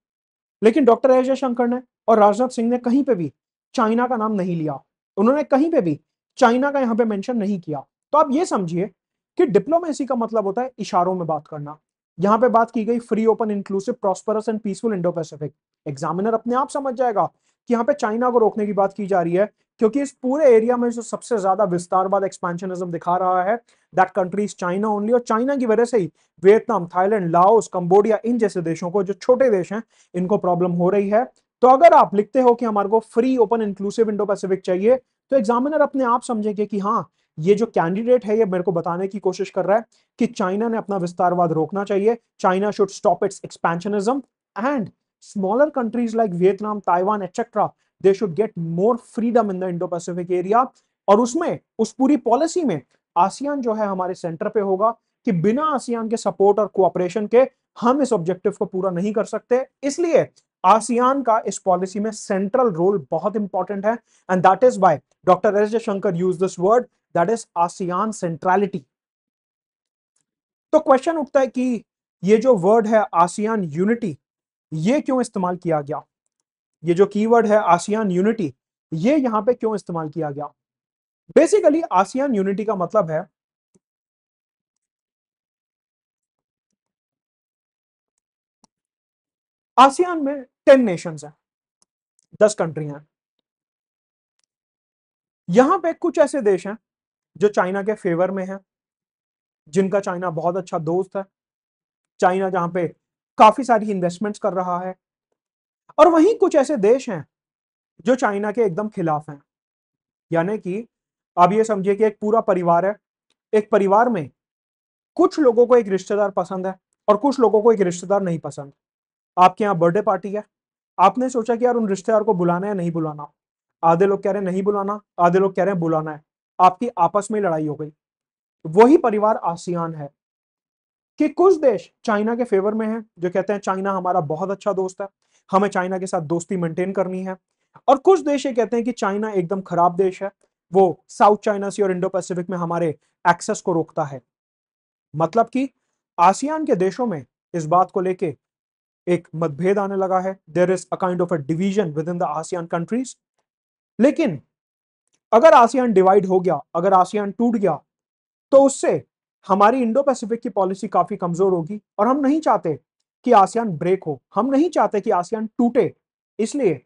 लेकिन डॉक्टर एस जयशंकर ने और राजनाथ सिंह ने कहीं पे भी चाइना का नाम नहीं लिया उन्होंने कहीं पे भी चाइना का यहाँ पे मेंशन नहीं किया तो आप ये समझिए कि डिप्लोमेसी का मतलब होता है इशारों में बात करना यहाँ पे बात की गई free open inclusive prosperous and peaceful Indo Pacific examiner अपने आप समझ जाएगा कि यहाँ पे चाइना को रोकने की बात की जा रही है क्योंकि इस पूरे एरिया में जो सबसे ज्यादा विस्तारवाद एक्सपेंशनिज्म दिखा रहा है दैट कंट्रीज चाइना ओनली और चाइना की वजह से ही वियतनाम थाईलैंड लाओस कंबोडिया इन जैसे देशों को जो छोटे देश हैं इनको प्रॉब्लम हो रही है तो अगर आप लिखते हो कि हमारे को free open inclusive Indo Pacific चाहिए तो एग्जामिनर अपने आप समझेंगे कि हाँ ये जो कैंडिडेट है ये मेरे को बताने की कोशिश कर रहा है कि चाइना ने अपना विस्तारवाद रोकना चाहिए China should stop its expansionism and smaller countries like Vietnam Taiwan et cetera they should get more freedom in the Indo Pacific area और उसमें उस पूरी पॉलिसी में आसियान जो है हमारे सेंटर पे होगा कि बिना आसियान के सपोर्ट और कोऑपरेशन के हम इस ऑब्जेक्टिव को पूरा नहीं कर सकते इसलिए आसियान का इस पॉलिसी में सेंट्रल रोल बहुत इंपॉर्टेंट है and that is by doctor S Jaishankar use this word that is ASEAN centrality तो क्वेश्चन उठता है कि ये जो वर्ड है आसियान यूनिटी ये क्यों इस्तेमाल किया गया ये जो कीवर्ड है आसियान यूनिटी ये यहां पे क्यों इस्तेमाल किया गया बेसिकली आसियान यूनिटी का मतलब है आसियान में टेन नेशंस हैं दस कंट्री हैं यहां पे कुछ ऐसे देश हैं जो चाइना के फेवर में हैं जिनका चाइना बहुत अच्छा दोस्त है चाइना जहां पे काफी सारी इन्वेस्टमेंट्स कर रहा है और वहीं कुछ ऐसे देश हैं जो चाइना के एकदम खिलाफ हैं यानी कि आप ये समझिए कि एक पूरा परिवार है एक परिवार में कुछ लोगों को एक रिश्तेदार पसंद है और कुछ लोगों को एक रिश्तेदार नहीं पसंद आपके यहाँ बर्थडे पार्टी है आपने सोचा कि यार उन रिश्तेदार को बुलाना है नहीं बुलाना आधे लोग कह रहे हैं नहीं बुलाना आधे लोग कह रहे हैं बुलाना है आपकी आपस में लड़ाई हो गई वही परिवार आसियान है कि कुछ देश चाइना के फेवर में है जो कहते हैं चाइना हमारा बहुत अच्छा दोस्त है हमें चाइना के साथ दोस्ती मेंटेन करनी है और कुछ देश ये कहते हैं कि चाइना एकदम खराब देश है वो साउथ चाइना सी और इंडो पैसिफिक में हमारे एक्सेस को रोकता है मतलब कि आसियान के देशों में इस बात को लेके एक मतभेद आने लगा है there is a kind of a division within the ASEAN countries लेकिन अगर आसियान डिवाइड हो गया अगर आसियान टूट गया तो उससे हमारी इंडो पैसिफिक की पॉलिसी काफी कमजोर होगी और हम नहीं चाहते कि आसियान ब्रेक हो हम नहीं चाहते कि आसियान टूटे इसलिए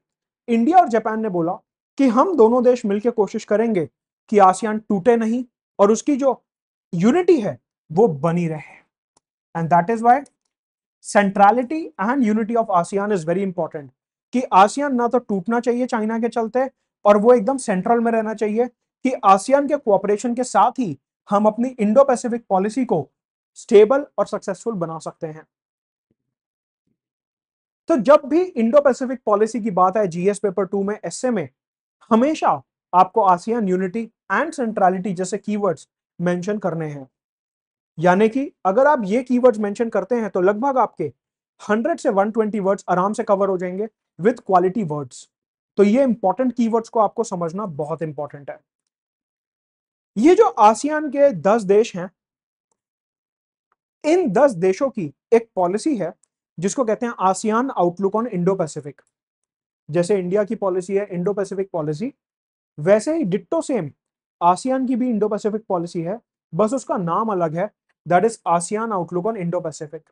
इंडिया और जापान ने बोला कि हम दोनों देश मिलकर कोशिश करेंगे कि आसियान टूटे नहीं और उसकी जो यूनिटी है वो बनी रहे and that is why centrality and unity of ASEAN is very important कि आसियान ना तो टूटना चाहिए चाइना के चलते और वो एकदम सेंट्रल में रहना चाहिए कि आसियान के कोऑपरेशन के साथ ही हम अपनी इंडो पैसिफिक पॉलिसी को स्टेबल और सक्सेसफुल बना सकते हैं तो जब भी इंडो पैसिफिक पॉलिसी की बात है जीएस पेपर टू में एस में हमेशा आपको आसियान यूनिटी एंड सेंट्रलिटी जैसे कीवर्ड्स मेंशन करने हैं यानी कि अगर आप ये कीवर्ड्स मेंशन करते हैं तो लगभग आपके 100 से 120 वर्ड्स आराम से कवर हो जाएंगे विद क्वालिटी वर्ड्स तो ये इंपॉर्टेंट कीवर्ड्स को आपको समझना बहुत इंपॉर्टेंट है ये जो आसियान के 10 देश हैं इन 10 देशों की एक पॉलिसी है जिसको कहते हैं ASEAN outlook on Indo Pacific जैसे इंडिया की पॉलिसी है इंडो पैसिफिक पॉलिसी वैसे ही डिट्टो सेम आसियान की भी इंडो पैसिफिक पॉलिसी है बस उसका नाम अलग है that is ASEAN outlook on Indo Pacific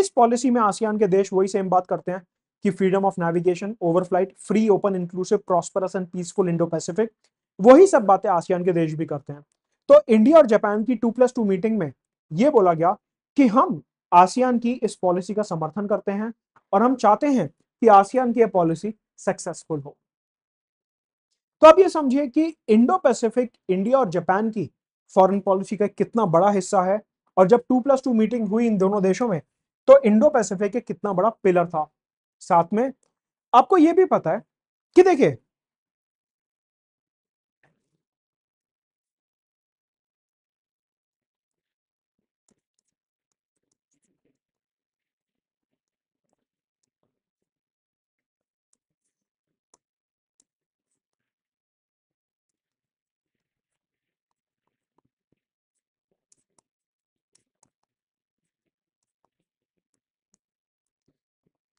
इस पॉलिसी में आसियान के देश वही सेम बात करते हैं कि freedom of navigation overflight free open inclusive prosperous and peaceful Indo Pacific वही सब बातें आसियान के देश भी करते हैं तो इंडिया और जापान की टू प्लस टू मीटिंग में यह बोला गया कि हम आसियान की इस पॉलिसी का समर्थन करते हैं और हम चाहते हैं कि आसियान की यह पॉलिसी सक्सेसफुल हो तो आप ये समझिए कि इंडो पैसिफिक इंडिया और जापान की फॉरेन पॉलिसी का कितना बड़ा हिस्सा है और जब टू प्लस टू मीटिंग हुई इन दोनों देशों में तो इंडो पैसिफिक एक कितना बड़ा पिलर था साथ में आपको यह भी पता है कि देखिए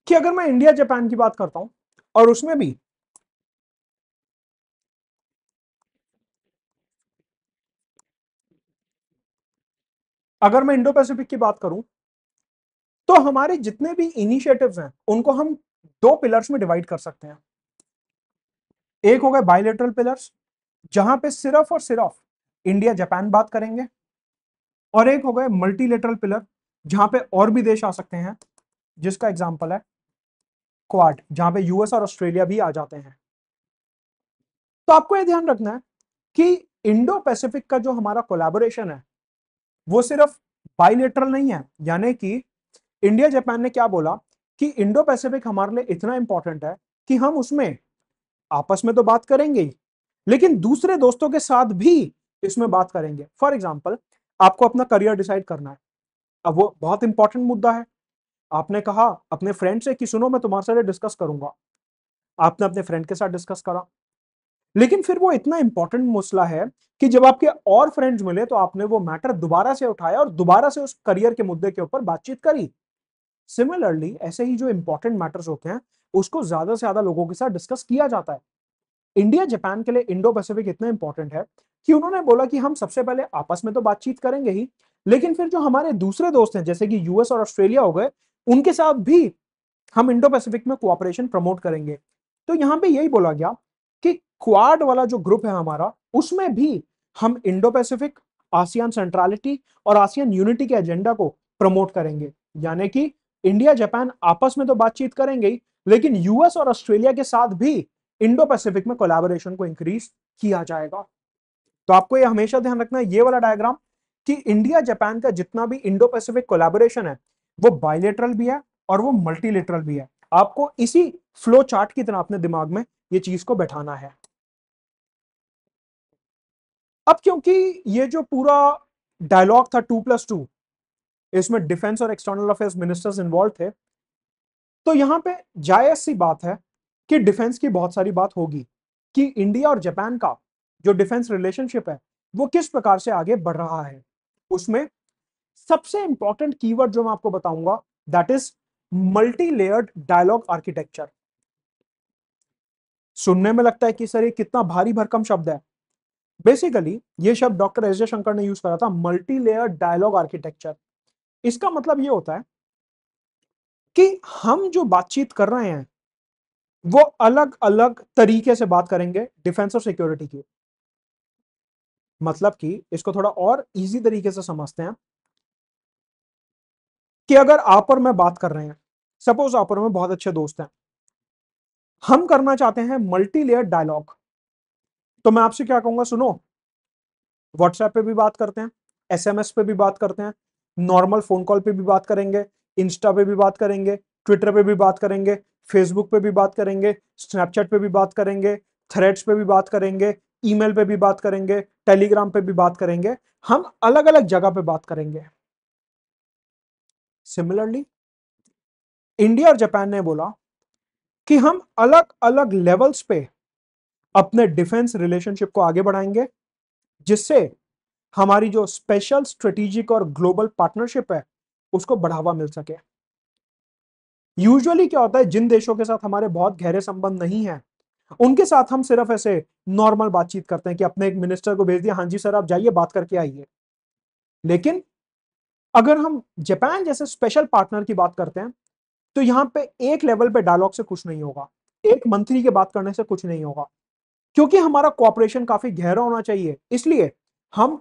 कि अगर मैं इंडिया जापान की बात करता हूं और उसमें भी अगर मैं इंडो पैसिफिक की बात करूं तो हमारे जितने भी इनिशिएटिव्स हैं उनको हम दो पिलर्स में डिवाइड कर सकते हैं एक हो गए बायोलेटरल पिलर्स जहां पे सिर्फ और सिर्फ इंडिया जापान बात करेंगे और एक हो गए मल्टीलेटरल पिलर जहां पे और भी देश आ सकते हैं जिसका एग्जाम्पल है क्वाड जहां पे यूएस और ऑस्ट्रेलिया भी आ जाते हैं तो आपको यह ध्यान रखना है कि इंडो पैसिफिक का जो हमारा कोलेबोरेशन है वो सिर्फ बाइलेटरल नहीं है यानी कि इंडिया जापान ने क्या बोला कि इंडो पैसिफिक हमारे लिए इतना इंपॉर्टेंट है कि हम उसमें आपस में तो बात करेंगे ही लेकिन दूसरे दोस्तों के साथ भी इसमें बात करेंगे फॉर एग्जाम्पल आपको अपना करियर डिसाइड करना है अब वो बहुत इंपॉर्टेंट मुद्दा है आपने कहा अपने फ्रेंड से कि सुनो मैं तुम्हारे साथ डिस्कस करूंगा आपने अपने फ्रेंड के साथ डिस्कस करा लेकिन फिर वो इतना इंपॉर्टेंट मसला है कि जब आपके और फ्रेंड्स मिले तो आपने वो मैटर दोबारा से उठाया और दोबारा से उस करियर के मुद्दे के ऊपर बातचीत करी सिमिलरली ऐसे ही जो इंपॉर्टेंट मैटर्स होते हैं उसको ज्यादा से ज्यादा लोगों के साथ डिस्कस किया जाता है इंडिया जापान के लिए इंडो पैसिफिक इतना इंपॉर्टेंट है कि उन्होंने बोला कि हम सबसे पहले आपस में तो बातचीत करेंगे ही लेकिन फिर जो हमारे दूसरे दोस्त हैं जैसे कि यूएस और ऑस्ट्रेलिया हो गए उनके साथ भी हम इंडो पैसिफिक में कोऑपरेशन प्रमोट करेंगे तो यहाँ पे यही बोला गया कि क्वाड वाला जो ग्रुप है हमारा उसमें भी हम इंडो पैसिफिक आसियान सेंट्रलिटी और आसियान यूनिटी के एजेंडा को प्रमोट करेंगे यानी कि इंडिया जापान आपस में तो बातचीत करेंगे ही लेकिन यूएस और ऑस्ट्रेलिया के साथ भी इंडो पैसिफिक में कोलैबोरेशन को इंक्रीज किया जाएगा तो आपको यह हमेशा ध्यान रखना है ये वाला डायग्राम कि इंडिया जापान का जितना भी इंडो पैसिफिक कोलैबोरेशन है वो बायोलेटरल भी है और वो मल्टीलेटरल भी है आपको इसी फ्लो चार्ट की तरह अपने दिमाग में ये चीज को बैठाना है अब क्योंकि ये जो पूरा डायलॉग था टू प्लस टू इसमें डिफेंस और एक्सटर्नल अफेयर्स मिनिस्टर्स इन्वॉल्व थे तो यहां पे जायज सी बात है कि डिफेंस की बहुत सारी बात होगी कि इंडिया और जापान का जो डिफेंस रिलेशनशिप है वो किस प्रकार से आगे बढ़ रहा है उसमें सबसे इंपॉर्टेंट कीवर्ड जो मैं आपको बताऊंगा that is multi layered dialogue architecture सुनने में लगता है कि सर ये कितना भारी भरकम शब्द है बेसिकली ये शब्द डॉक्टर एस जयशंकर ने यूज करा था मल्टी लेयर डायलॉग आर्किटेक्चर इसका मतलब ये होता है कि हम जो बातचीत कर रहे हैं वो अलग अलग तरीके से बात करेंगे डिफेंस और सिक्योरिटी की मतलब कि इसको थोड़ा और इजी तरीके से समझते हैं कि अगर आप और मैं बात कर रहे हैं सपोज आप और मैं बहुत अच्छे दोस्त हैं हम करना चाहते हैं मल्टी लेयर डायलॉग तो मैं आपसे क्या कहूंगा सुनो व्हाट्सएप पे भी बात करते हैं एसएमएस पे भी बात करते हैं नॉर्मल फोन कॉल पे भी बात करेंगे इंस्टा पे भी बात करेंगे ट्विटर पे भी बात करेंगे फेसबुक पे भी बात करेंगे स्नैपचैट पे भी बात करेंगे थ्रेड्स पे भी बात करेंगे ईमेल पे भी बात करेंगे टेलीग्राम पे भी बात करेंगे हम अलग अलग जगह पे बात करेंगे सिमिलरली इंडिया और जापान ने बोला कि हम अलग अलग लेवल्स पे अपने डिफेंस रिलेशनशिप को आगे बढ़ाएंगे जिससे हमारी जो स्पेशल स्ट्रेटेजिक और ग्लोबल पार्टनरशिप है उसको बढ़ावा मिल सके यूजुअली क्या होता है जिन देशों के साथ हमारे बहुत गहरे संबंध नहीं है उनके साथ हम सिर्फ ऐसे नॉर्मल बातचीत करते हैं कि अपने एक मिनिस्टर को भेज दिया हाँ जी सर आप जाइए बात करके आइए लेकिन अगर हम जापान जैसे स्पेशल पार्टनर की बात करते हैं तो यहाँ पे एक लेवल पे डायलॉग से कुछ नहीं होगा एक मंत्री के बात करने से कुछ नहीं होगा क्योंकि हमारा कॉपरेशन काफी गहरा होना चाहिए इसलिए हम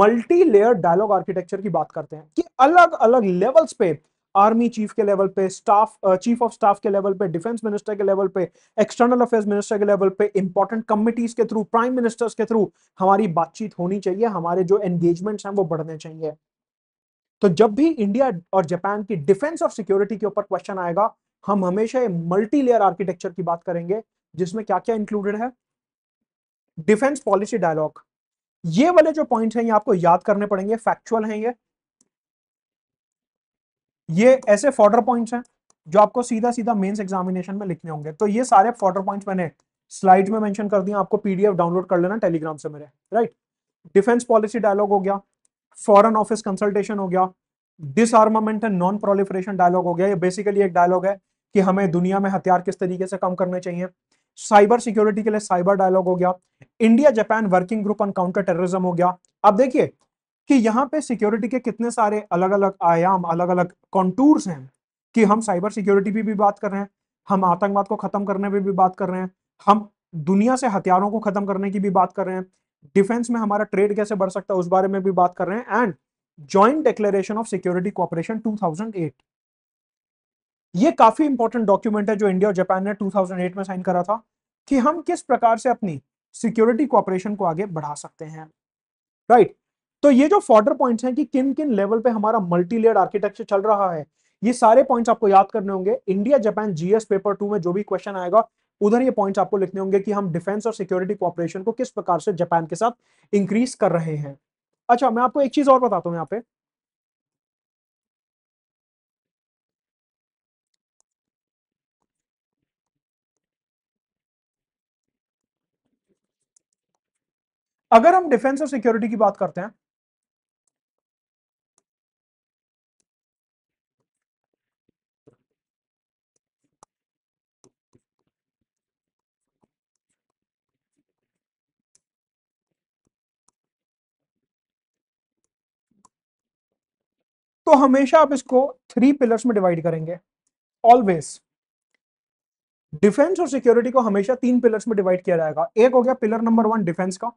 मल्टी लेयर डायलॉग आर्किटेक्चर की बात करते हैं कि अलग अलग लेवल्स पे आर्मी चीफ के लेवल पे स्टाफ चीफ ऑफ स्टाफ के लेवल पे डिफेंस मिनिस्टर के लेवल पे एक्सटर्नल अफेयर्स मिनिस्टर के लेवल पे इंपॉर्टेंट कमिटीज के थ्रू प्राइम मिनिस्टर्स के थ्रू हमारी बातचीत होनी चाहिए हमारे जो एंगेजमेंट्स हैं वो बढ़ने चाहिए तो जब भी इंडिया और जापान की डिफेंस और सिक्योरिटी के ऊपर क्वेश्चन आएगा हम हमेशा ये मल्टी लेयर आर्किटेक्चर की बात करेंगे जिसमें क्या क्या इंक्लूडेड है डिफेंस पॉलिसी डायलॉग ये वाले जो पॉइंट हैं ये आपको याद करने पड़ेंगे फैक्चुअल हैं ये ये ऐसे फॉर्डर पॉइंट्स हैं जो आपको सीधा सीधा मेन्स एग्जामिनेशन में लिखने होंगे तो ये सारे फॉर्डर पॉइंट मैंने स्लाइड में मेंशन कर दिया आपको पीडीएफ डाउनलोड कर लेना टेलीग्राम से मेरे राइट डिफेंस पॉलिसी डायलॉग हो गया फॉरन ऑफिस कंसल्टेशन हो गया disarmament and non proliferation dialogue हो गया ये बेसिकली एक डायलॉग है कि हमें दुनिया में हथियार किस तरीके से कम करने चाहिए साइबर सिक्योरिटी के लिए साइबर डायलॉग हो गया India Japan working group on counter terrorism हो गया अब देखिए कि यहाँ पे सिक्योरिटी के कितने सारे अलग अलग आयाम अलग अलग कॉन्टूर्स हैं कि हम साइबर सिक्योरिटी पे भी, भी बात कर रहे हैं हम आतंकवाद को खत्म करने पे भी, भी बात कर रहे हैं हम दुनिया से हथियारों को खत्म करने की भी बात कर रहे हैं डिफेंस में हमारा ट्रेड कैसे बढ़ सकता है उस बारे में भी बात कर रहे हैं and joint declaration of security cooperation 2008 ये काफी इंपॉर्टेंट डॉक्यूमेंट है जो इंडिया और जापान ने 2008 में साइन करा था कि हम किस प्रकार से अपनी सिक्योरिटी कॉपरेशन को आगे बढ़ा सकते हैं राइट right. तो ये जो फॉर्डर पॉइंट्स हैं कि किन किन लेवल पे हमारा मल्टीलेयर आर्किटेक्चर चल रहा है ये सारे पॉइंट्स आपको याद करने होंगे India Japan GS paper two में जो भी क्वेश्चन आएगा उधर ये पॉइंट्स आपको लिखने होंगे कि हम डिफेंस और सिक्योरिटी कॉपरेशन को किस प्रकार से जापान के साथ इंक्रीज कर रहे हैं अच्छा मैं आपको एक चीज और बताता हूं यहाँ पे अगर हम डिफेंस और सिक्योरिटी की बात करते हैं तो हमेशा आप इसको थ्री पिलर्स में डिवाइड करेंगे ऑलवेज डिफेंस और सिक्योरिटी को हमेशा तीन पिलर्स में डिवाइड किया जाएगा एक हो गया पिलर नंबर वन डिफेंस का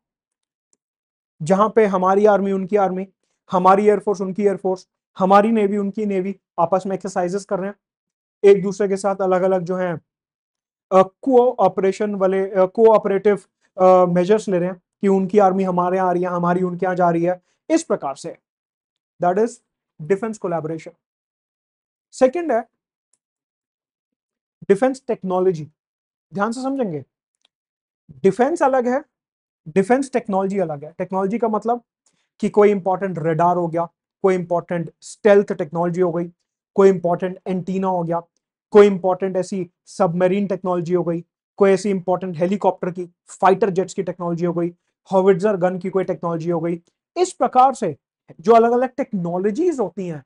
जहां पे हमारी आर्मी उनकी आर्मी हमारी एयरफोर्स उनकी एयरफोर्स हमारी नेवी उनकी नेवी आपस में एक्सरसाइजेस कर रहे हैं एक दूसरे के साथ अलग अलग जो है को ऑपरेशन वाले को ऑपरेटिव मेजर्स ले रहे हैं कि उनकी आर्मी हमारे यहाँ आ रही है हमारी उनके यहाँ जा रही है इस प्रकार से that is defence collaboration second है डिफेंस टेक्नोलॉजी ध्यान से समझेंगे डिफेंस अलग है डिफेंस टेक्नोलॉजी अलग है टेक्नोलॉजी का मतलब कि कोई इंपॉर्टेंट रेडार हो गया कोई इंपॉर्टेंट स्टेल्थ टेक्नोलॉजी हो गई कोई इंपॉर्टेंट एंटीना हो गया कोई इंपॉर्टेंट ऐसी सबमरीन टेक्नोलॉजी हो गई कोई ऐसी इंपॉर्टेंट हेलीकॉप्टर की फाइटर जेट्स की टेक्नोलॉजी हो गई हॉविटर गन की कोई टेक्नोलॉजी हो गई इस प्रकार से जो अलग अलग टेक्नोलॉजीज होती हैं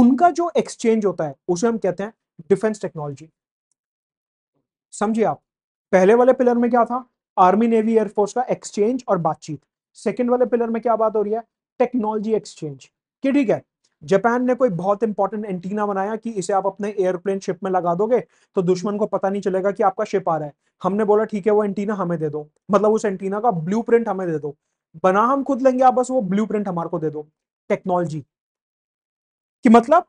उनका जो एक्सचेंज होता है उसे हम कहते हैं डिफेंस टेक्नोलॉजी समझिए आप पहले वाले पिलर में क्या था आर्मी नेवी एयरफोर्स का एक्सचेंज और बातचीत सेकेंड वाले पिलर में क्या बात हो रही है टेक्नोलॉजी एक्सचेंज कि ठीक है जापान ने कोई बहुत इंपॉर्टेंट एंटीना बनाया कि इसे आप अपने एयरप्लेन शिप में लगा दोगे तो दुश्मन को पता नहीं चलेगा कि आपका शिप आ रहा है हमने बोला ठीक है वो एंटीना हमें दे दो मतलब उस एंटीना का ब्लूप्रिंट हमें दे दो बना हम खुद लेंगे आप बस वो ब्लू प्रिंट हमारे को दे दो टेक्नोलॉजी कि मतलब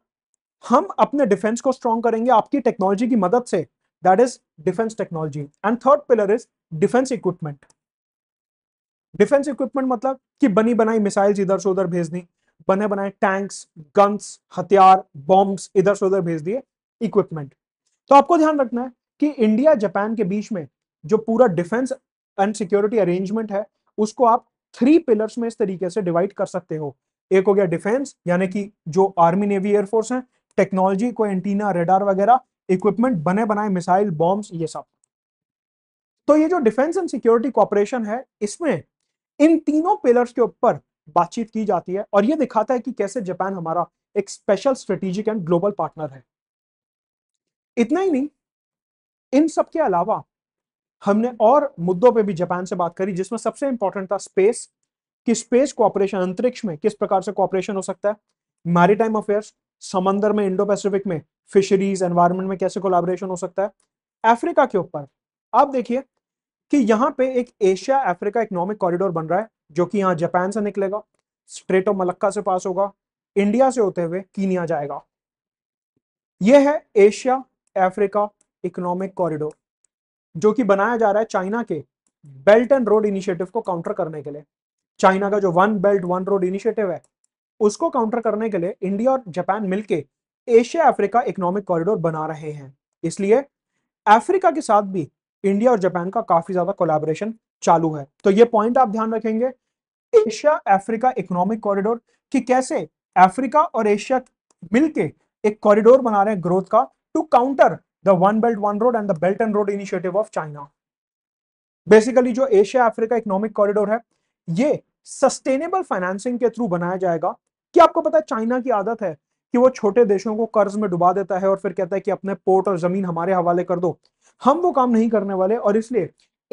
हम अपने डिफेंस को स्ट्रॉन्ग करेंगे आपकी टेक्नोलॉजी की मदद से that is defence technology and third pillar is defence equipment defence equipment मतलब कि बनी बनाई मिसाइल्स इधर से उधर भेज दी बने बनाए टैंक्स गन्स हथियार बॉम्ब्स इधर से उधर भेज दिए इक्विपमेंट तो आपको ध्यान रखना है कि इंडिया जापान के बीच में जो पूरा डिफेंस एंड सिक्योरिटी अरेंजमेंट है उसको आप थ्री पिलर्स में इस तरीके से डिवाइड कर सकते हो एक हो गया डिफेंस यानी कि जो आर्मी नेवी एयरफोर्स है टेक्नोलॉजी को एंटीना रेडार वगैरह इक्विपमेंट बने बनाए मिसाइल बॉम्ब्स ये सब तो ये जो डिफेंस एंड सिक्योरिटी कॉपरेशन है इसमें इन तीनों पिलर्स के ऊपर बातचीत की जाती है और ये दिखाता है कि कैसे जापान हमारा एक special strategic and global partner है इतना ही नहीं इन सब के अलावा हमने और मुद्दों पे भी जापान से बात करी जिसमें सबसे इंपॉर्टेंट था स्पेस कि स्पेस कॉपरेशन अंतरिक्ष में किस प्रकार से कॉपरेशन हो सकता है मैरिटाइम अफेयर्स समंदर में इंडो पैसिफिक में फिशरीज एनवायरमेंट में कैसे कोलाबोरेशन हो सकता है अफ्रीका के ऊपर आप देखिए कि यहाँ पे एक एशिया अफ्रीका इकोनॉमिक कॉरिडोर बन रहा है जो कि यहाँ जापान से निकलेगा स्ट्रेट ऑफ मलक्का से पास होगा इंडिया से होते हुए कीनिया जाएगा यह है एशिया अफ्रीका इकोनॉमिक कॉरिडोर जो कि बनाया जा रहा है चाइना के बेल्ट एंड रोड इनिशिएटिव को काउंटर करने के लिए चाइना का जो One Belt One Road Initiative है उसको काउंटर करने के लिए इंडिया और जापान मिलके एशिया अफ्रीका इकोनॉमिक कॉरिडोर बना रहे हैं इसलिए अफ्रीका के साथ भी इंडिया और जापान का काफी ज्यादा कोलैबोरेशन चालू है तो ये पॉइंट आप ध्यान रखेंगे एशिया अफ्रीका इकोनॉमिक कॉरिडोर कि कैसे अफ्रीका और एशिया मिलके एक कॉरिडोर बना रहे हैं ग्रोथ का to counter the One Belt One Road and the Belt and Road Initiative of China. Basically जो एशिया अफ्रीका इकोनॉमिक कॉरिडोर है ये सस्टेनेबल फाइनेंसिंग के थ्रू बनाया जाएगा कि आपको पता है चाइना की आदत है कि वो छोटे देशों को कर्ज में डुबा देता है और फिर कहता है कि अपने पोर्ट और जमीन हमारे हवाले कर दो हम वो काम नहीं करने वाले और इसलिए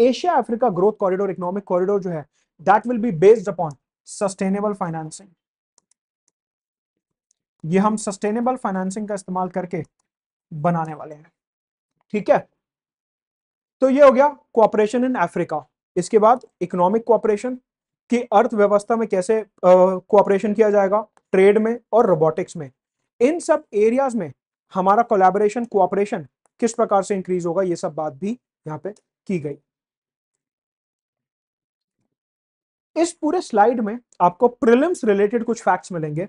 Asia Africa growth corridor economic corridor जो है that will be based upon sustainable financing ये हम सस्टेनेबल फाइनेंसिंग का इस्तेमाल करके बनाने वाले हैं ठीक है तो ये हो गया कोऑपरेशन इन अफ्रीका इसके बाद इकोनॉमिक कोऑपरेशन कि अर्थव्यवस्था में कैसे कोऑपरेशन किया जाएगा ट्रेड में और रोबोटिक्स में इन सब एरियाज में हमारा कोलेबोरेशन कोऑपरेशन किस प्रकार से इंक्रीज होगा ये सब बात भी यहाँ पे की गई इस पूरे स्लाइड में आपको प्रिलिम्स रिलेटेड कुछ फैक्ट्स मिलेंगे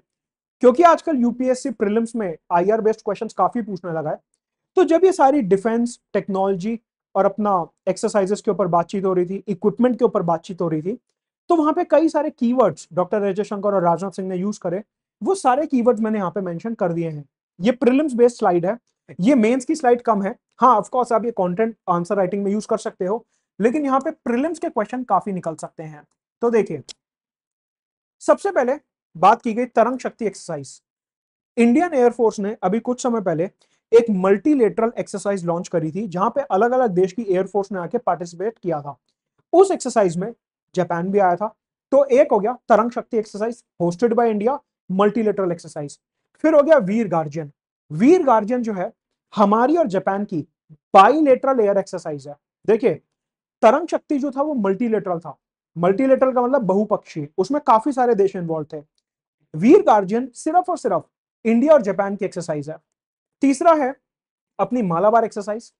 क्योंकि आजकल यूपीएससी प्रिलिम्स में आईआर बेस्ड क्वेश्चंस काफी पूछने लगा है तो जब ये सारी डिफेंस टेक्नोलॉजी और अपना एक्सरसाइजेस के ऊपर बातचीत हो रही थी इक्विपमेंट के ऊपर बातचीत हो रही थी तो वहां पे कई सारे कीवर्ड्स डॉक्टर शंकर और राजनाथ सिंह ने यूज करे वो सारे कीवर्ड्स मैंने यहाँ पे मेंशन कर दिए हैं ये प्रिलिम्स बेस्ड स्लाइड है ये मेंस की स्लाइड कम है हाँ ऑफकोर्स आप ये कंटेंट आंसर राइटिंग में यूज कर सकते हो लेकिन यहाँ पे प्रिलिम्स के क्वेश्चन काफी निकल सकते हैं तो देखिए सबसे पहले बात की गई तरंग शक्ति एक्सरसाइज इंडियन एयरफोर्स ने अभी कुछ समय पहले एक मल्टीलेटरल एक्सरसाइज लॉन्च करी थी जहां पे अलग अलग देश की एयरफोर्स ने आके पार्टिसिपेट किया था उस एक्सरसाइज में जापान भी आया था तो एक हो गया Tarang Shakti exercise hosted by India multilateral exercise फिर हो गया वीर गार्जियन वीर गार्जियन जो है हमारी और जापान की बाईलेटरल एयर एक्सरसाइज है देखिए तरंग शक्ति जो था वो मल्टीलेटरल था मल्टीलेटरल का मतलब बहुपक्षीय उसमें काफी सारे देश इन्वॉल्व थे वीर गार्जियन सिर्फ और सिर्फ इंडिया और जापान की एक्सरसाइज है तीसरा है अपनी मालाबार एक्सरसाइज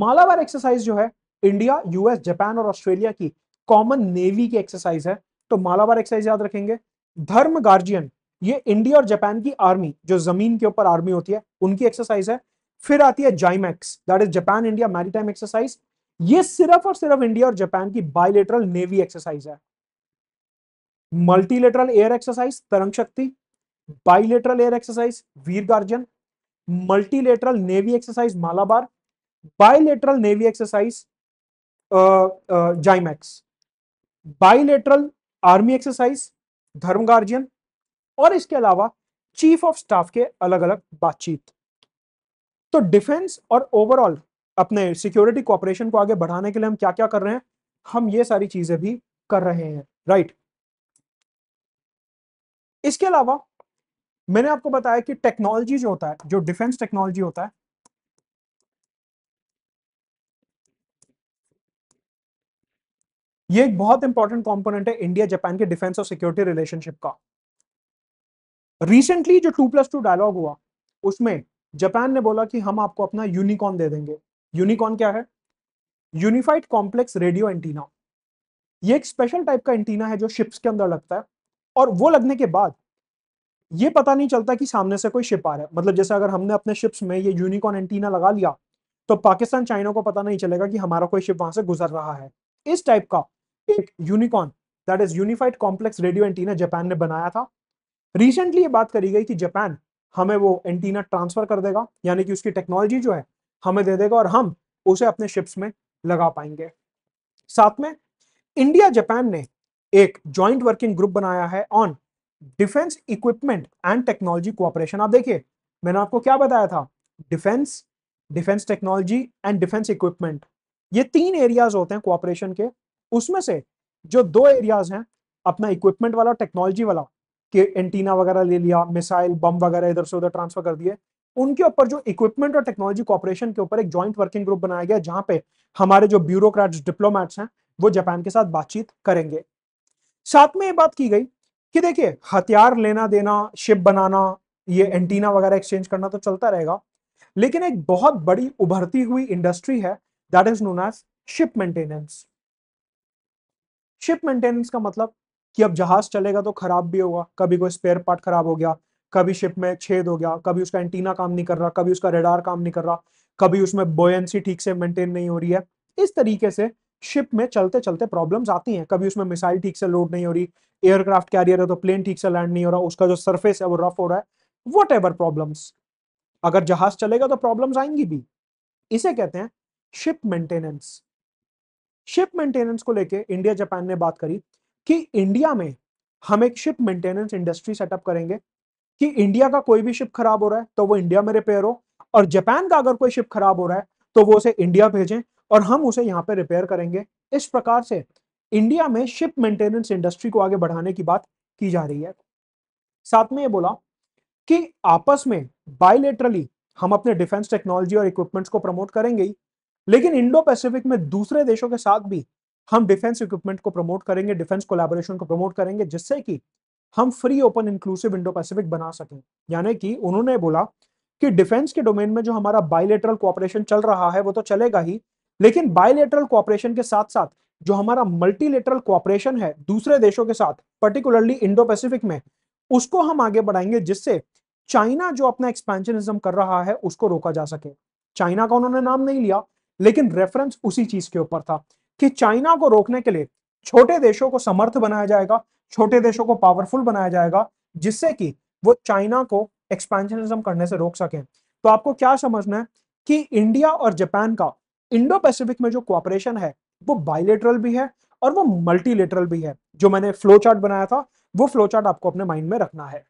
मालाबार एक्सरसाइज जो है इंडिया यूएस जापान और ऑस्ट्रेलिया की कॉमन नेवी की एक्सरसाइज है तो मालाबार एक्सरसाइज याद रखेंगे धर्म गार्जियन ये इंडिया और जापान की आर्मी जो जमीन के ऊपर आर्मी होती है उनकी एक्सरसाइज है फिर आती है JIMEX that is Japan India maritime exercise ये सिर्फ और सिर्फ इंडिया और जापान की बायोलेटरल नेवी एक्सरसाइज है multilateral air exercise Tarang Shakti bilateral air exercise Veer Guardian multilateral navy exercise Malabar bilateral navy exercise JIMEX uh, army exercise Dharma Guardian और इसके अलावा चीफ ऑफ स्टाफ के अलग अलग बातचीत तो डिफेंस और ओवरऑल अपने सिक्योरिटी कॉपरेशन को आगे बढ़ाने के लिए हम क्या क्या कर रहे हैं हम ये सारी चीजें भी कर रहे हैं राइट इसके अलावा मैंने आपको बताया कि टेक्नोलॉजी जो होता है जो डिफेंस टेक्नोलॉजी होता है ये एक बहुत इंपॉर्टेंट कंपोनेंट है इंडिया जापान के डिफेंस और सिक्योरिटी रिलेशनशिप का रिसेंटली जो टू प्लस टू डायलॉग हुआ उसमें जापान ने बोला कि हम आपको अपना यूनिकॉन दे देंगे यूनिकॉन क्या है यूनिफाइड कॉम्प्लेक्स रेडियो एंटीना ये एक स्पेशल टाइप का एंटीना है जो शिप्स के अंदर लगता है और वो लगने के बाद ये पता नहीं चलता कि सामने से कोई शिप आ रहा है मतलब जैसे अगर हमने अपने शिप्स में ये यूनिकॉर्न एंटीना लगा लिया तो पाकिस्तान चाइना को पता नहीं चलेगा कि हमारा कोई शिप वहां से गुजर रहा है इस टाइप का एक UNICORN that is unified complex radio antenna Japan ने बनाया था रिसेंटली ये बात करी गई कि जापान हमें वो एंटीना ट्रांसफर कर देगा यानी कि उसकी टेक्नोलॉजी जो है हमें दे देगा और हम उसे अपने शिप्स में लगा पाएंगे साथ में इंडिया जापान ने एक जॉइंट वर्किंग ग्रुप बनाया है on defence equipment and technology cooperation आप देखिए मैंने आपको क्या बताया था defence defence technology and defence equipment ये तीन एरियाज होते हैं कोऑपरेशन के उसमें से जो दो एरियाज हैं अपना इक्विपमेंट वाला टेक्नोलॉजी वाला कि एंटीना वगैरह ले लिया मिसाइल बम वगैरह इधर से उधर ट्रांसफर कर दिए उनके ऊपर जो इक्विपमेंट और टेक्नोलॉजी कॉपरेशन के ऊपर एक जॉइंट वर्किंग ग्रुप बनाया गया जहां पे हमारे जो ब्यूरोक्रेट्स डिप्लोमेट्स हैं वो जापान के साथ बातचीत करेंगे साथ में ये बात की गई कि देखिए हथियार लेना देना शिप बनाना ये एंटीना वगैरह एक्सचेंज करना तो चलता रहेगा लेकिन एक बहुत बड़ी उभरती हुई इंडस्ट्री है that is known as ship maintenance ship maintenance का मतलब कि अब जहाज चलेगा तो खराब भी होगा कभी कोई स्पेयर पार्ट खराब हो गया कभी शिप में छेद हो गया कभी उसका एंटीना काम नहीं कर रहा कभी उसका रेडार काम नहीं कर रहा कभी उसमें बोयंसी ठीक से मेंटेन नहीं हो रही है इस तरीके से शिप में चलते चलते प्रॉब्लम्स आती हैं कभी उसमें मिसाइल ठीक से लोड नहीं हो रही एयरक्राफ्ट कैरियर है तो प्लेन ठीक से लैंड नहीं हो रहा उसका जो सरफेस है वो रफ हो रहा है वट एवर प्रॉब्लम्स अगर जहाज चलेगा तो प्रॉब्लम्स आएंगी भी इसे कहते हैं शिप मेंटेनेंस शिप मेंटेनेंस को लेके इंडिया जापान ने बात करी कि इंडिया में हम एक शिप मेंटेनेंस इंडस्ट्री सेटअप करेंगे कि इंडिया का कोई भी शिप खराब हो रहा है तो वो इंडिया में रिपेयर हो और जापान का अगर कोई शिप खराब हो रहा है तो वो उसे इंडिया भेजें और हम उसे यहाँ पे रिपेयर करेंगे इस प्रकार से इंडिया में शिप मेंटेनेंस इंडस्ट्री को आगे बढ़ाने की बात की जा रही है साथ में ये बोला कि आपस में बायलेटरली हम अपने डिफेंस टेक्नोलॉजी और इक्विपमेंट्स को प्रमोट करेंगे ही लेकिन इंडो पैसिफिक में दूसरे देशों के साथ भी हम डिफेंस इक्विपमेंट को प्रमोट करेंगे डिफेंस कोलेबोरेशन को प्रमोट करेंगे जिससे कि हम free open inclusive Indo Pacific बना सकें यानी कि उन्होंने बोला कि डिफेंस के डोमेन में जो हमारा बायोलेटरल कोऑपरेशन चल रहा है वो तो चलेगा ही लेकिन बायोलेटरल कोऑपरेशन के साथ साथ जो हमारा मल्टीलेटरल कॉपरेशन है दूसरे देशों के साथ पर्टिकुलरली इंडो पैसिफिक में उसको हम आगे बढ़ाएंगे जिससे चाइना जो अपना एक्सपेंशनिज्म कर रहा है उसको रोका जा सके चाइना का उन्होंने नाम नहीं लिया लेकिन रेफरेंस उसी चीज के ऊपर था कि चाइना को रोकने के लिए छोटे देशों को समर्थ बनाया जाएगा छोटे देशों को पावरफुल बनाया जाएगा जिससे कि वो चाइना को एक्सपेंशनिज्म करने से रोक सके तो आपको क्या समझना है कि इंडिया और जापान का इंडो पैसिफिक में जो कोऑपरेशन है वो बायोलेटरल भी है और वो मल्टीलेटरल भी है जो मैंने फ्लो चार्ट बनाया था वो फ्लो चार्ट आपको अपने माइंड में रखना है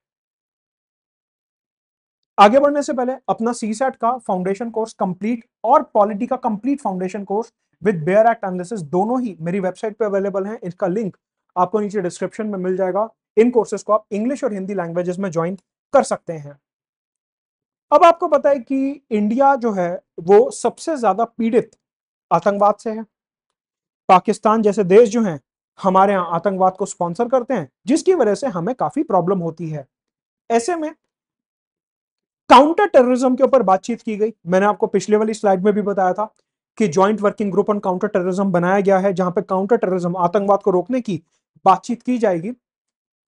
आगे बढ़ने से पहले अपना सी सेट का फाउंडेशन कोर्स कंप्लीट और पॉलिटी का complete foundation course with bare act analysis दोनों ही मेरी वेबसाइट पे अवेलेबल हैं इसका लिंक आपको नीचे डिस्क्रिप्शन में मिल जाएगा इन कोर्सेज को आप इंग्लिश और हिंदी लैंग्वेजेस में ज्वाइन कर सकते हैं अब आपको पता है कि इंडिया जो है वो सबसे ज़्यादा पीड़ित आतंकवाद से है पाकिस्तान जैसे देश जो हैं हमारे यहाँ आतंकवाद को स्पॉन्सर करते हैं जिसकी वजह से हमें काफ़ी प्रॉब्लम होती है ऐसे में काउंटर टेररिज्म के ऊपर बातचीत की गई मैंने आपको पिछले वाली स्लाइड में भी बताया था कि joint working group on counter terrorism बनाया गया है जहां पे काउंटर टेररिज्म आतंकवाद को रोकने की बातचीत की जाएगी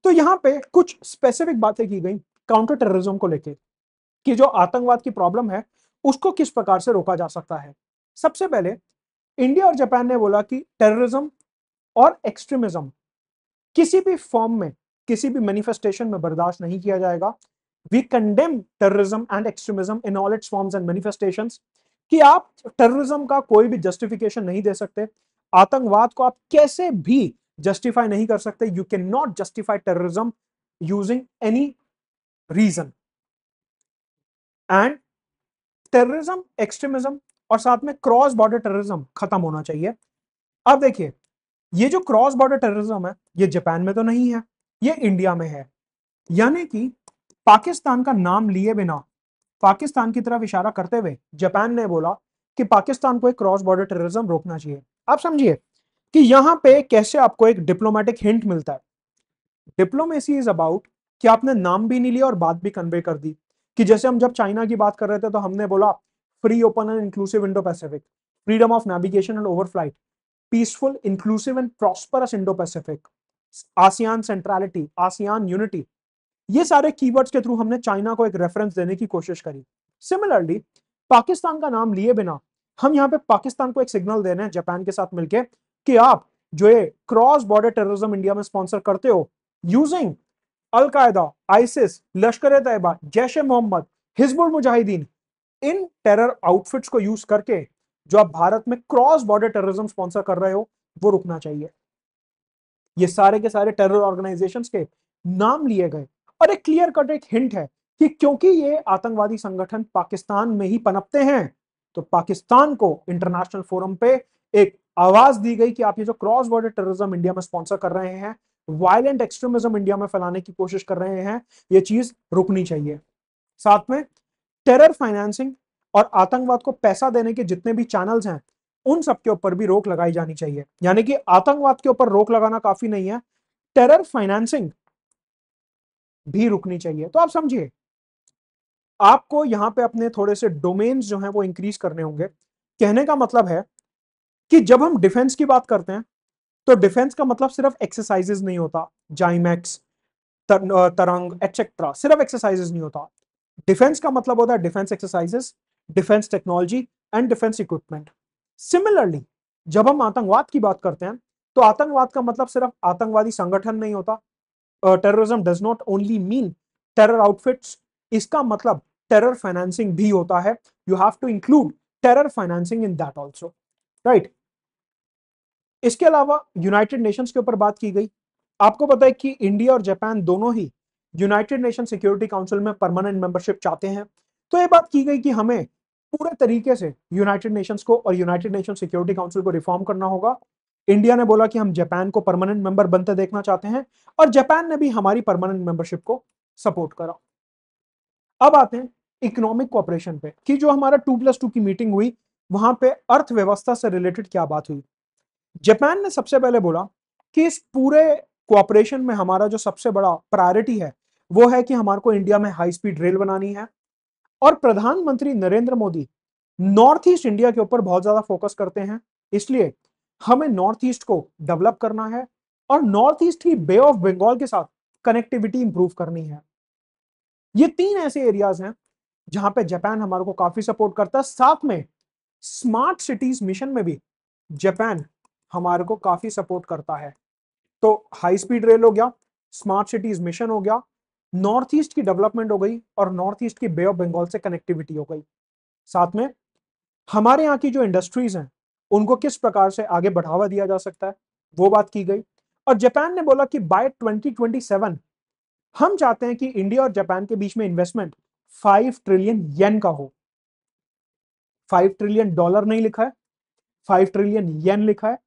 तो यहाँ पे कुछ स्पेसिफिक बातें की गई काउंटर टेररिज्म को लेकर कि जो आतंकवाद की प्रॉब्लम है उसको किस प्रकार से रोका जा सकता है सबसे पहले इंडिया और जापान ने बोला कि टेररिज्म और एक्सट्रीमिज्म किसी भी फॉर्म में किसी भी मैनिफेस्टेशन में बर्दाश्त नहीं किया जाएगा we condemn terrorism and extremism in all its forms and manifestation कि आप टेररिज्म का कोई भी जस्टिफिकेशन नहीं दे सकते आतंकवाद को आप कैसे भी जस्टिफाई नहीं कर सकते you can not justify terrorism using any reason and terrorism extremism और साथ में क्रॉस बॉर्डर टेररिज्म खत्म होना चाहिए अब देखिए ये जो क्रॉस बॉर्डर टेररिज्म है ये जापान में तो नहीं है ये इंडिया में है यानी कि पाकिस्तान का नाम लिए बिना पाकिस्तान की तरफ इशारा करते हुए जापान ने बोला कि पाकिस्तान को एक क्रॉस बॉर्डर टेररिज्म रोकना चाहिए आप समझिए कि यहां पे कैसे आपको एक डिप्लोमेटिक हिंट मिलता है डिप्लोमेसी इज अबाउट कि आपने नाम भी नहीं लिया और बात भी कन्वे कर दी कि जैसे हम जब चाइना की बात कर रहे थे तो हमने बोला free open and inclusive Indo Pacific freedom of navigation and overflight peaceful inclusive and prosperous Indo Pacific ASEAN centrality ASEAN unity ये सारे कीवर्ड्स के थ्रू हमने चाइना को एक रेफरेंस देने की कोशिश करी सिमिलरली पाकिस्तान का नाम लिए बिना हम यहाँ पे पाकिस्तान को एक सिग्नल दे रहे हैं जापान के साथ मिलकर कि आप जो ये क्रॉस बॉर्डर टेररिज्म इंडिया में स्पॉन्सर करते हो using Al Qaeda ISIS Lashkar Taiba Jaish Mohammed Hizbul Mujahideen इन टेरर आउटफिट्स को यूज करके जो आप भारत में क्रॉस बॉर्डर टेररिज्म स्पॉन्सर कर रहे हो वो रुकना चाहिए ये सारे के सारे टेरर ऑर्गेनाइजेशंस के नाम लिए गए और एक क्लियर कट एक हिंट है कि क्योंकि ये आतंकवादी संगठन पाकिस्तान में ही पनपते हैं तो पाकिस्तान को इंटरनेशनल फोरम पे एक आवाज दी गई कि आप ये जो क्रॉस बॉर्डर टेररिज्म इंडिया में स्पॉन्सर कर रहे हैं वायलेंट एक्सट्रीमिज्म इंडिया में फैलाने की कोशिश कर रहे हैं ये चीज रुकनी चाहिए साथ में टेरर फाइनेंसिंग और आतंकवाद को पैसा देने के जितने भी चैनल्स हैं उन सबके ऊपर भी रोक लगाई जानी चाहिए यानी कि आतंकवाद के ऊपर रोक लगाना काफी नहीं है टेरर फाइनेंसिंग भी रुकनी चाहिए तो आप समझिए आपको यहां पे अपने थोड़े से डोमेन्स जो हैं वो इंक्रीज करने होंगे कहने का मतलब है कि जब हम डिफेंस की बात करते हैं तो डिफेंस का मतलब सिर्फ एक्सरसाइजेज नहीं होता जाइमैक्स तर, तरंग एक्सेट्रा सिर्फ एक्सरसाइजेज नहीं होता डिफेंस का मतलब होता है defence exercises defence technology and defence equipment similarly जब हम आतंकवाद की बात करते हैं तो आतंकवाद का मतलब सिर्फ आतंकवादी संगठन नहीं होता terrorism does not only mean terror outfits इसका मतलब टेरर फाइनेंसिंग भी होता है you have to include terror financing in that also right इसके अलावा यूनाइटेड नेशंस के ऊपर बात की गई आपको पता है कि इंडिया और जापान दोनों ही यूनाइटेड नेशन सिक्योरिटी काउंसिल में परमानेंट मेंबरशिप चाहते हैं तो ये बात की गई कि हमें पूरे तरीके से यूनाइटेड नेशंस को और यूनाइटेड नेशन सिक्योरिटी काउंसिल को रिफॉर्म करना होगा इंडिया ने बोला कि हम जापान को परमानेंट मेंबर बनते देखना चाहते हैं और जापान ने भी हमारी परमानेंट मेंबरशिप को सपोर्ट करा अब आते हैं इकोनॉमिक कॉपरेशन पे कि जो हमारा टू प्लस टू की मीटिंग हुई वहां पे अर्थव्यवस्था से रिलेटेड क्या बात हुई जापान ने सबसे पहले बोला कि इस पूरे कोऑपरेशन में हमारा जो सबसे बड़ा प्रायोरिटी है वो है कि हमारे को इंडिया में हाई स्पीड रेल बनानी है और प्रधानमंत्री Narendra Modi North East India के ऊपर बहुत ज्यादा फोकस करते हैं इसलिए हमें नॉर्थ ईस्ट को डेवलप करना है और नॉर्थ ईस्ट की बे ऑफ बंगाल के साथ कनेक्टिविटी इंप्रूव करनी है ये तीन ऐसे एरियाज हैं जहां पे जापान हमारे को काफी सपोर्ट करता है साथ में स्मार्ट सिटीज मिशन में भी जापान हमारे को काफ़ी सपोर्ट करता है तो हाई स्पीड रेल हो गया स्मार्ट सिटीज मिशन हो गया नॉर्थ ईस्ट की डेवलपमेंट हो गई और नॉर्थ ईस्ट की बे ऑफ बंगाल से कनेक्टिविटी हो गई साथ में हमारे यहाँ की जो इंडस्ट्रीज हैं उनको किस प्रकार से आगे बढ़ावा दिया जा सकता है वो बात की गई और जापान ने बोला कि बाय 2027 हम चाहते हैं कि इंडिया और जापान के बीच में इन्वेस्टमेंट 5 ट्रिलियन येन का हो 5 ट्रिलियन डॉलर नहीं लिखा है 5 ट्रिलियन येन लिखा है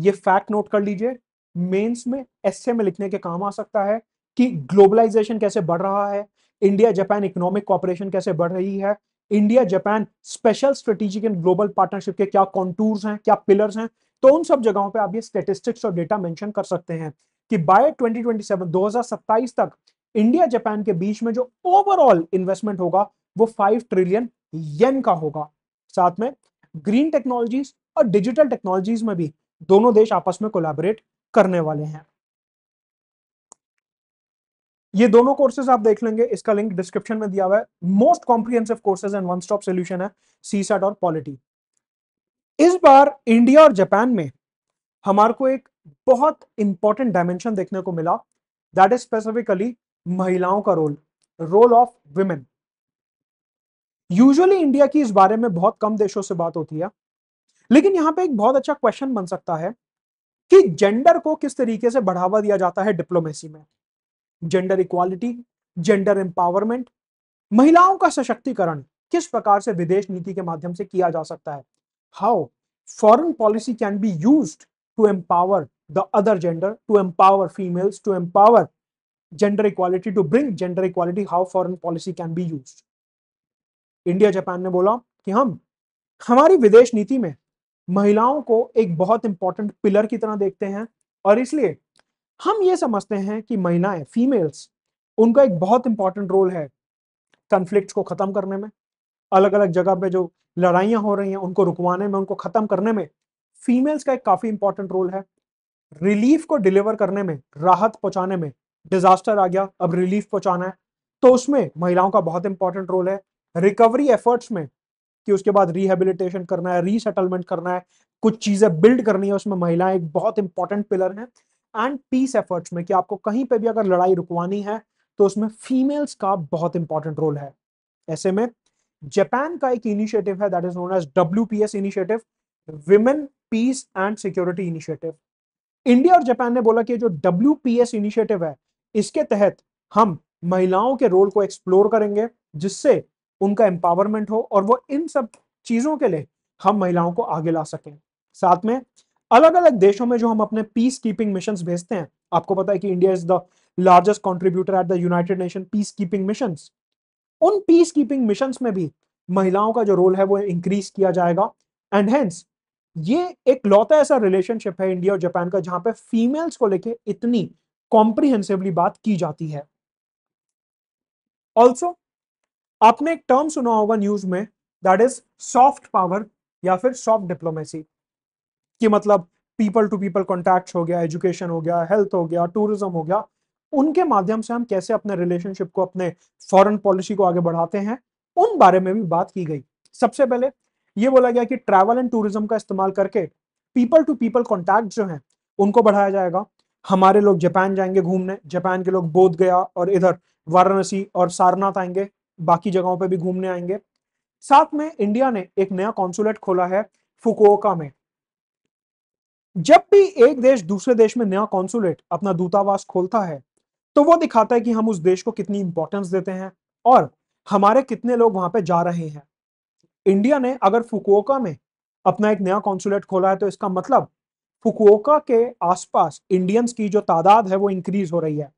ये फैक्ट नोट कर लीजिए मेंस में एस में लिखने के काम आ सकता है कि ग्लोबलाइजेशन कैसे बढ़ रहा है इंडिया जापान इकोनॉमिक कॉपरेशन कैसे बढ़ रही है India Japan special strategic and global partnership के क्या कॉन्टूर्स हैं क्या पिलर्स हैं तो उन सब जगहों पे आप ये स्टेटिस्टिक्स और डेटा मेंशन कर सकते हैं कि बाय 2027 2027 तक इंडिया जापान के बीच में जो ओवरऑल इन्वेस्टमेंट होगा वो फाइव ट्रिलियन येन का होगा साथ में ग्रीन टेक्नोलॉजीज और डिजिटल टेक्नोलॉजीज में भी दोनों देश आपस में कोलैबोरेट करने वाले हैं ये दोनों कोर्सेज आप देख लेंगे इसका लिंक डिस्क्रिप्शन में दिया हुआ है most comprehensive courses and one stop solution है सीसेट और पॉलिटी इस बार इंडिया और जापान में हमारे को एक बहुत इंपॉर्टेंट डायमेंशन देखने को मिला दैट इज स्पेसिफिकली महिलाओं का role role of women usually India की इस बारे में बहुत कम देशों से बात होती है लेकिन यहाँ पे एक बहुत अच्छा क्वेश्चन बन सकता है कि जेंडर को किस तरीके से बढ़ावा दिया जाता है डिप्लोमेसी में जेंडर इक्वालिटी जेंडर एम्पावरमेंट महिलाओं का सशक्तिकरण किस प्रकार से विदेश नीति के माध्यम से किया जा सकता है how foreign policy can be use to empower the other gender to empower females to empower gender equality to bring gender equality how foreign policy can be use India Japan ने बोला कि हम हमारी विदेश नीति में महिलाओं को एक बहुत इंपॉर्टेंट पिलर की तरह देखते हैं और इसलिए हम ये समझते हैं कि महिलाएं फीमेल्स उनका एक बहुत इंपॉर्टेंट रोल है कन्फ्लिक्ट को ख़त्म करने में अलग अलग जगह पे जो लड़ाइयाँ हो रही हैं उनको रुकवाने में उनको ख़त्म करने में फीमेल्स का एक काफ़ी इंपॉर्टेंट रोल है रिलीफ को डिलीवर करने में राहत पहुंचाने में डिजास्टर आ गया अब रिलीफ पहुँचाना है तो उसमें महिलाओं का बहुत इंपॉर्टेंट रोल है रिकवरी एफर्ट्स में कि उसके बाद रिहेबिलिटेशन करना है रीसेटलमेंट करना है कुछ चीज़ें बिल्ड करनी है उसमें महिलाएं एक बहुत इंपॉर्टेंट पिलर है एंड पीस एफर्ट्स में कि आपको कहीं पर भी अगर लड़ाई रुकवानी है तो उसमें फीमेल्स का बहुत इंपॉर्टेंट रोल है ऐसे में जापान का एक इनिशिएटिव है that is known as W P S initiative women peace and security initiative India और जापान ने बोला कि जो डब्ल्यू पी एस इनिशिएटिव है इसके तहत हम महिलाओं के रोल को एक्सप्लोर करेंगे जिससे उनका एम्पावरमेंट हो और वो इन सब चीज़ों के लिए हम महिलाओं को आगे ला सकें साथ में अलग अलग देशों में जो हम अपने पीस कीपिंग मिशन भेजते हैं आपको पता है कि India is the largest contributor at the United Nation peace keeping mission उन पीस कीपिंग मिशन में भी महिलाओं का जो रोल है वो इंक्रीज किया जाएगा एंड हेंस ये एक लौता ऐसा रिलेशनशिप है इंडिया और जापान का जहां पे फीमेल्स को लेके इतनी कॉम्प्रिहेंसिवली बात की जाती है ऑल्सो आपने एक टर्म सुना होगा न्यूज में दैट इज सॉफ्ट पावर या फिर सॉफ्ट डिप्लोमेसी कि मतलब पीपल टू पीपल कॉन्टैक्ट हो गया एजुकेशन हो गया हेल्थ हो गया टूरिज्म हो गया उनके माध्यम से हम कैसे अपने रिलेशनशिप को अपने फॉरेन पॉलिसी को आगे बढ़ाते हैं उन बारे में भी बात की गई सबसे पहले ये बोला गया कि ट्रैवल एंड टूरिज्म का इस्तेमाल करके पीपल टू पीपल कॉन्टैक्ट जो है उनको बढ़ाया जाएगा हमारे लोग जापान जाएंगे घूमने जापान के लोग बोध गया और इधर वाराणसी और सारनाथ आएंगे बाकी जगहों पर भी घूमने आएंगे साथ में इंडिया ने एक नया कॉन्सुलेट खोला है फुकोका में जब भी एक देश दूसरे देश में नया कॉन्सुलेट अपना दूतावास खोलता है तो वो दिखाता है कि हम उस देश को कितनी इंपॉर्टेंस देते हैं और हमारे कितने लोग वहां पे जा रहे हैं इंडिया ने अगर फुकुओका में अपना एक नया कॉन्सुलेट खोला है तो इसका मतलब फुकुओका के आसपास इंडियंस की जो तादाद है वो इंक्रीज हो रही है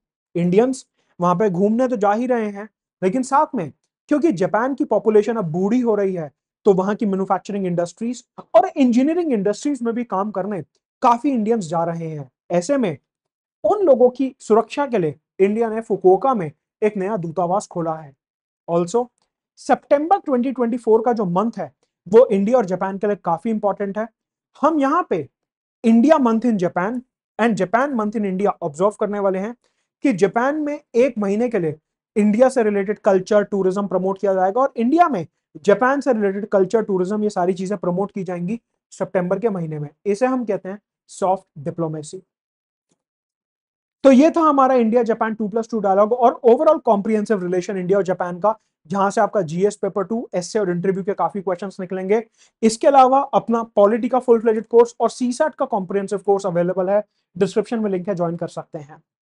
इंडियंस वहां पर घूमने तो जा ही रहे हैं लेकिन साथ में क्योंकि जापान की पॉपुलेशन अब बूढ़ी हो रही है तो वहां की मैन्युफैक्चरिंग इंडस्ट्रीज और इंजीनियरिंग इंडस्ट्रीज में भी काम करने काफी इंडियंस जा रहे हैं ऐसे में उन लोगों की सुरक्षा के लिए इंडिया ने फुकोका में एक नया दूतावास खोला है ऑल्सो सेप्टेम्बर ट्वेंटी का जो मंथ है वो इंडिया और जापान के लिए काफी इंपॉर्टेंट है हम यहाँ पे India month in Japan and Japan month in India observe करने वाले हैं कि जापान में एक महीने के लिए इंडिया से रिलेटेड कल्चर टूरिज्म प्रमोट किया जाएगा और इंडिया में जापान से रिलेटेड कल्चर टूरिज्म ये सारी चीज़ें प्रमोट की जाएंगी सितंबर के महीने में इसे हम कहते हैं सॉफ्ट डिप्लोमेसी तो ये था हमारा India Japan two plus two dialogue और ओवरऑल कॉम्प्रीहेंसिव रिलेशन इंडिया और जापान का जहां से आपका जीएस पेपर टू एस और इंटरव्यू के काफी क्वेश्चन निकलेंगे इसके अलावा अपना पॉलिटी का फुल फ्लेजेड कोर्स और सीसेट का कॉम्प्रीहेंसिव कोर्स अवेलेबल है डिस्क्रिप्शन में लिंक है ज्वाइन कर सकते हैं